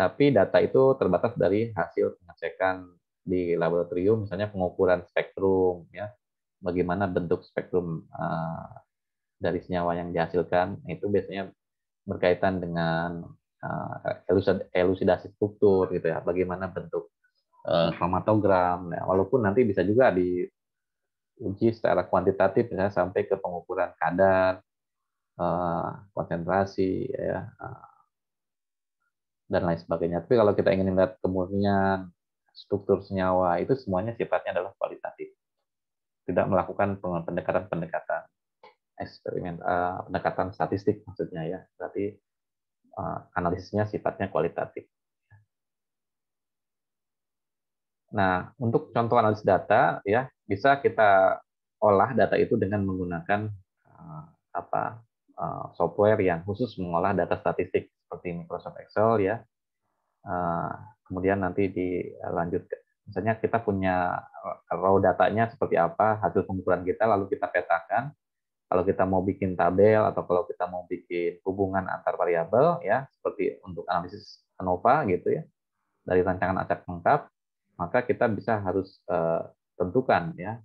[SPEAKER 1] tapi data itu terbatas dari hasil pengecekan di laboratorium, misalnya pengukuran spektrum, ya, bagaimana bentuk spektrum uh, eh, dari senyawa yang dihasilkan, itu biasanya berkaitan dengan uh, elusidasi struktur, gitu ya, bagaimana bentuk uh, kromatogram, ya, walaupun nanti bisa juga diuji secara kuantitatif, misalnya sampai ke pengukuran kadar, konsentrasi, ya, dan lain sebagainya. Tapi kalau kita ingin melihat kemurnian struktur senyawa itu semuanya sifatnya adalah kualitatif. Tidak melakukan pendekatan-pendekatan eksperimen uh, pendekatan statistik maksudnya ya. Berarti uh, analisisnya sifatnya kualitatif. Nah, untuk contoh analisis data ya bisa kita olah data itu dengan menggunakan uh, apa uh, software yang khusus mengolah data
[SPEAKER 2] statistik seperti Microsoft
[SPEAKER 1] Excel ya. Eh, kemudian nanti dilanjut misalnya kita punya eh, raw datanya seperti apa, hasil pengukuran kita, lalu kita petakan. Kalau kita mau bikin tabel atau kalau kita mau bikin hubungan antar variabel, ya seperti untuk analisis ANOVA gitu ya, dari rancangan acak lengkap, maka kita bisa harus eh, tentukan ya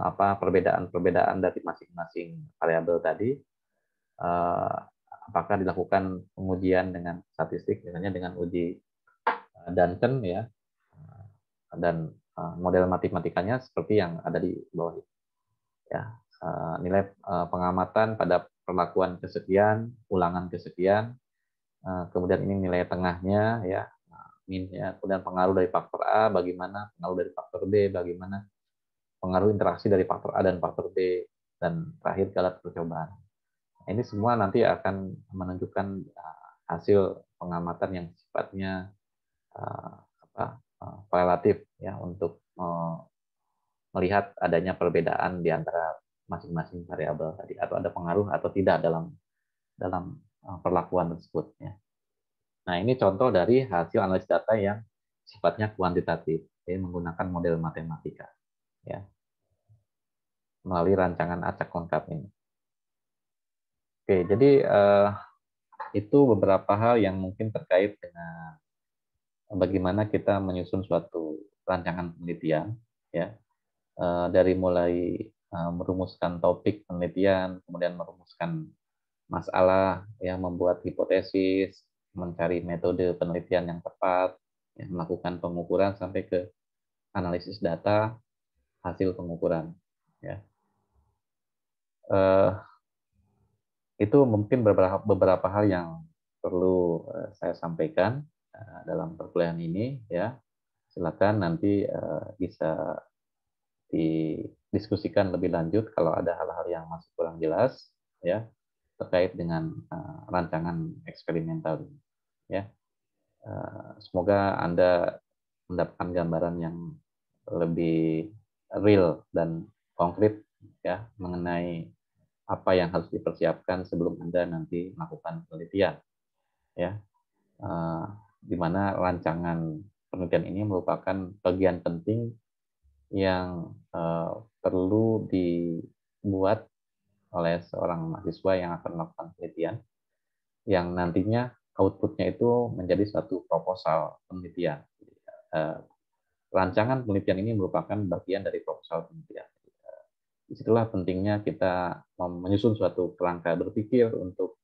[SPEAKER 1] apa perbedaan-perbedaan dari masing-masing variabel tadi apakah dilakukan pengujian dengan statistik misalnya dengan uji eh, Duncan ya eh, dan eh, model matematikanya seperti yang ada di bawah ini. Ya, nilai pengamatan pada perlakuan kesekian, ulangan kesekian, kemudian ini nilai tengahnya ya, ya kemudian pengaruh dari faktor A bagaimana, pengaruh dari faktor B bagaimana, pengaruh interaksi dari faktor A dan faktor B dan terakhir galat percobaan. Ini semua nanti akan menunjukkan eh, hasil pengamatan yang sifatnya eh, apa, eh, relatif ya untuk melihat adanya perbedaan di antara masing-masing variabel tadi atau ada pengaruh atau tidak dalam dalam perlakuan tersebut ya. Nah, ini contoh dari hasil analisis data yang sifatnya kuantitatif, yaitu menggunakan model matematika ya. Melalui rancangan acak lengkap ini. Oke, jadi uh, itu beberapa hal yang mungkin terkait dengan bagaimana kita menyusun suatu rancangan penelitian, ya uh, dari mulai uh, merumuskan topik penelitian, kemudian merumuskan masalah, yang membuat hipotesis, mencari metode penelitian yang tepat, ya, melakukan pengukuran sampai ke analisis data hasil pengukuran, ya. Uh, itu mungkin beberapa, beberapa hal yang perlu eh, saya sampaikan eh, dalam perkuliahan ini ya. Silakan nanti eh, bisa didiskusikan lebih lanjut kalau ada hal-hal yang masih kurang jelas ya terkait dengan rancangan eksperimental ini ya. Semoga Anda mendapatkan gambaran yang lebih real dan konkret ya mengenai apa yang harus dipersiapkan sebelum Anda nanti melakukan penelitian. Ya. Eh, di mana rancangan penelitian ini merupakan bagian penting yang eh, perlu dibuat oleh seorang mahasiswa yang akan melakukan penelitian yang nantinya outputnya itu menjadi suatu proposal penelitian. Eh, rancangan penelitian ini merupakan bagian dari proposal penelitian disitulah pentingnya kita menyusun suatu kerangka berpikir untuk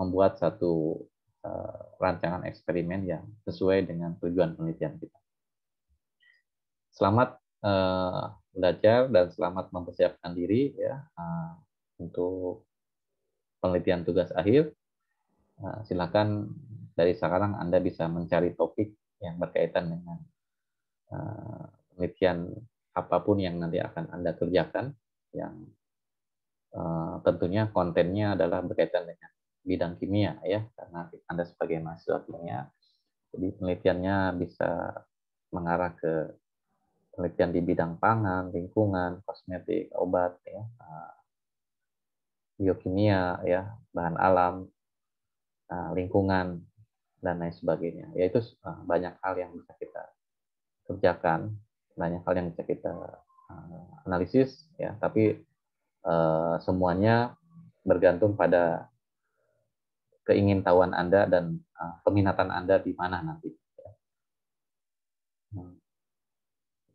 [SPEAKER 1] membuat satu uh, rancangan eksperimen yang sesuai dengan tujuan penelitian kita. Selamat uh, belajar dan selamat mempersiapkan diri ya uh, untuk penelitian tugas akhir. Uh, silakan dari sekarang Anda bisa mencari topik yang berkaitan dengan uh, penelitian apapun yang nanti akan Anda kerjakan yang uh, tentunya kontennya adalah berkaitan dengan bidang kimia ya karena Anda sebagai mahasiswa kimia jadi penelitiannya bisa mengarah ke penelitian di bidang pangan, lingkungan, kosmetik, obat ya. Uh, biokimia ya, bahan alam, uh, lingkungan dan lain sebagainya. Yaitu uh, banyak hal yang bisa kita kerjakan, banyak hal yang bisa kita Eh, analisis ya tapi uh, semuanya bergantung pada keingintahuan Anda dan uh, peminatan Anda di mana nanti. Ya. Hmm.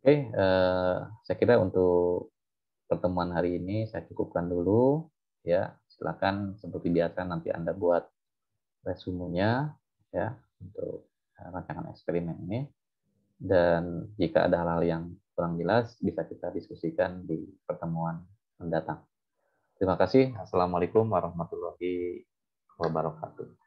[SPEAKER 1] Oke, okay, saya kira untuk pertemuan hari ini saya cukupkan dulu ya. Silakan seperti biasa nanti Anda buat resumenya ya untuk rancangan eksperimen ini. Dan jika ada hal-hal yang kurang jelas bisa kita diskusikan di pertemuan mendatang. Terima kasih. Assalamualaikum
[SPEAKER 2] warahmatullahi
[SPEAKER 1] wabarakatuh.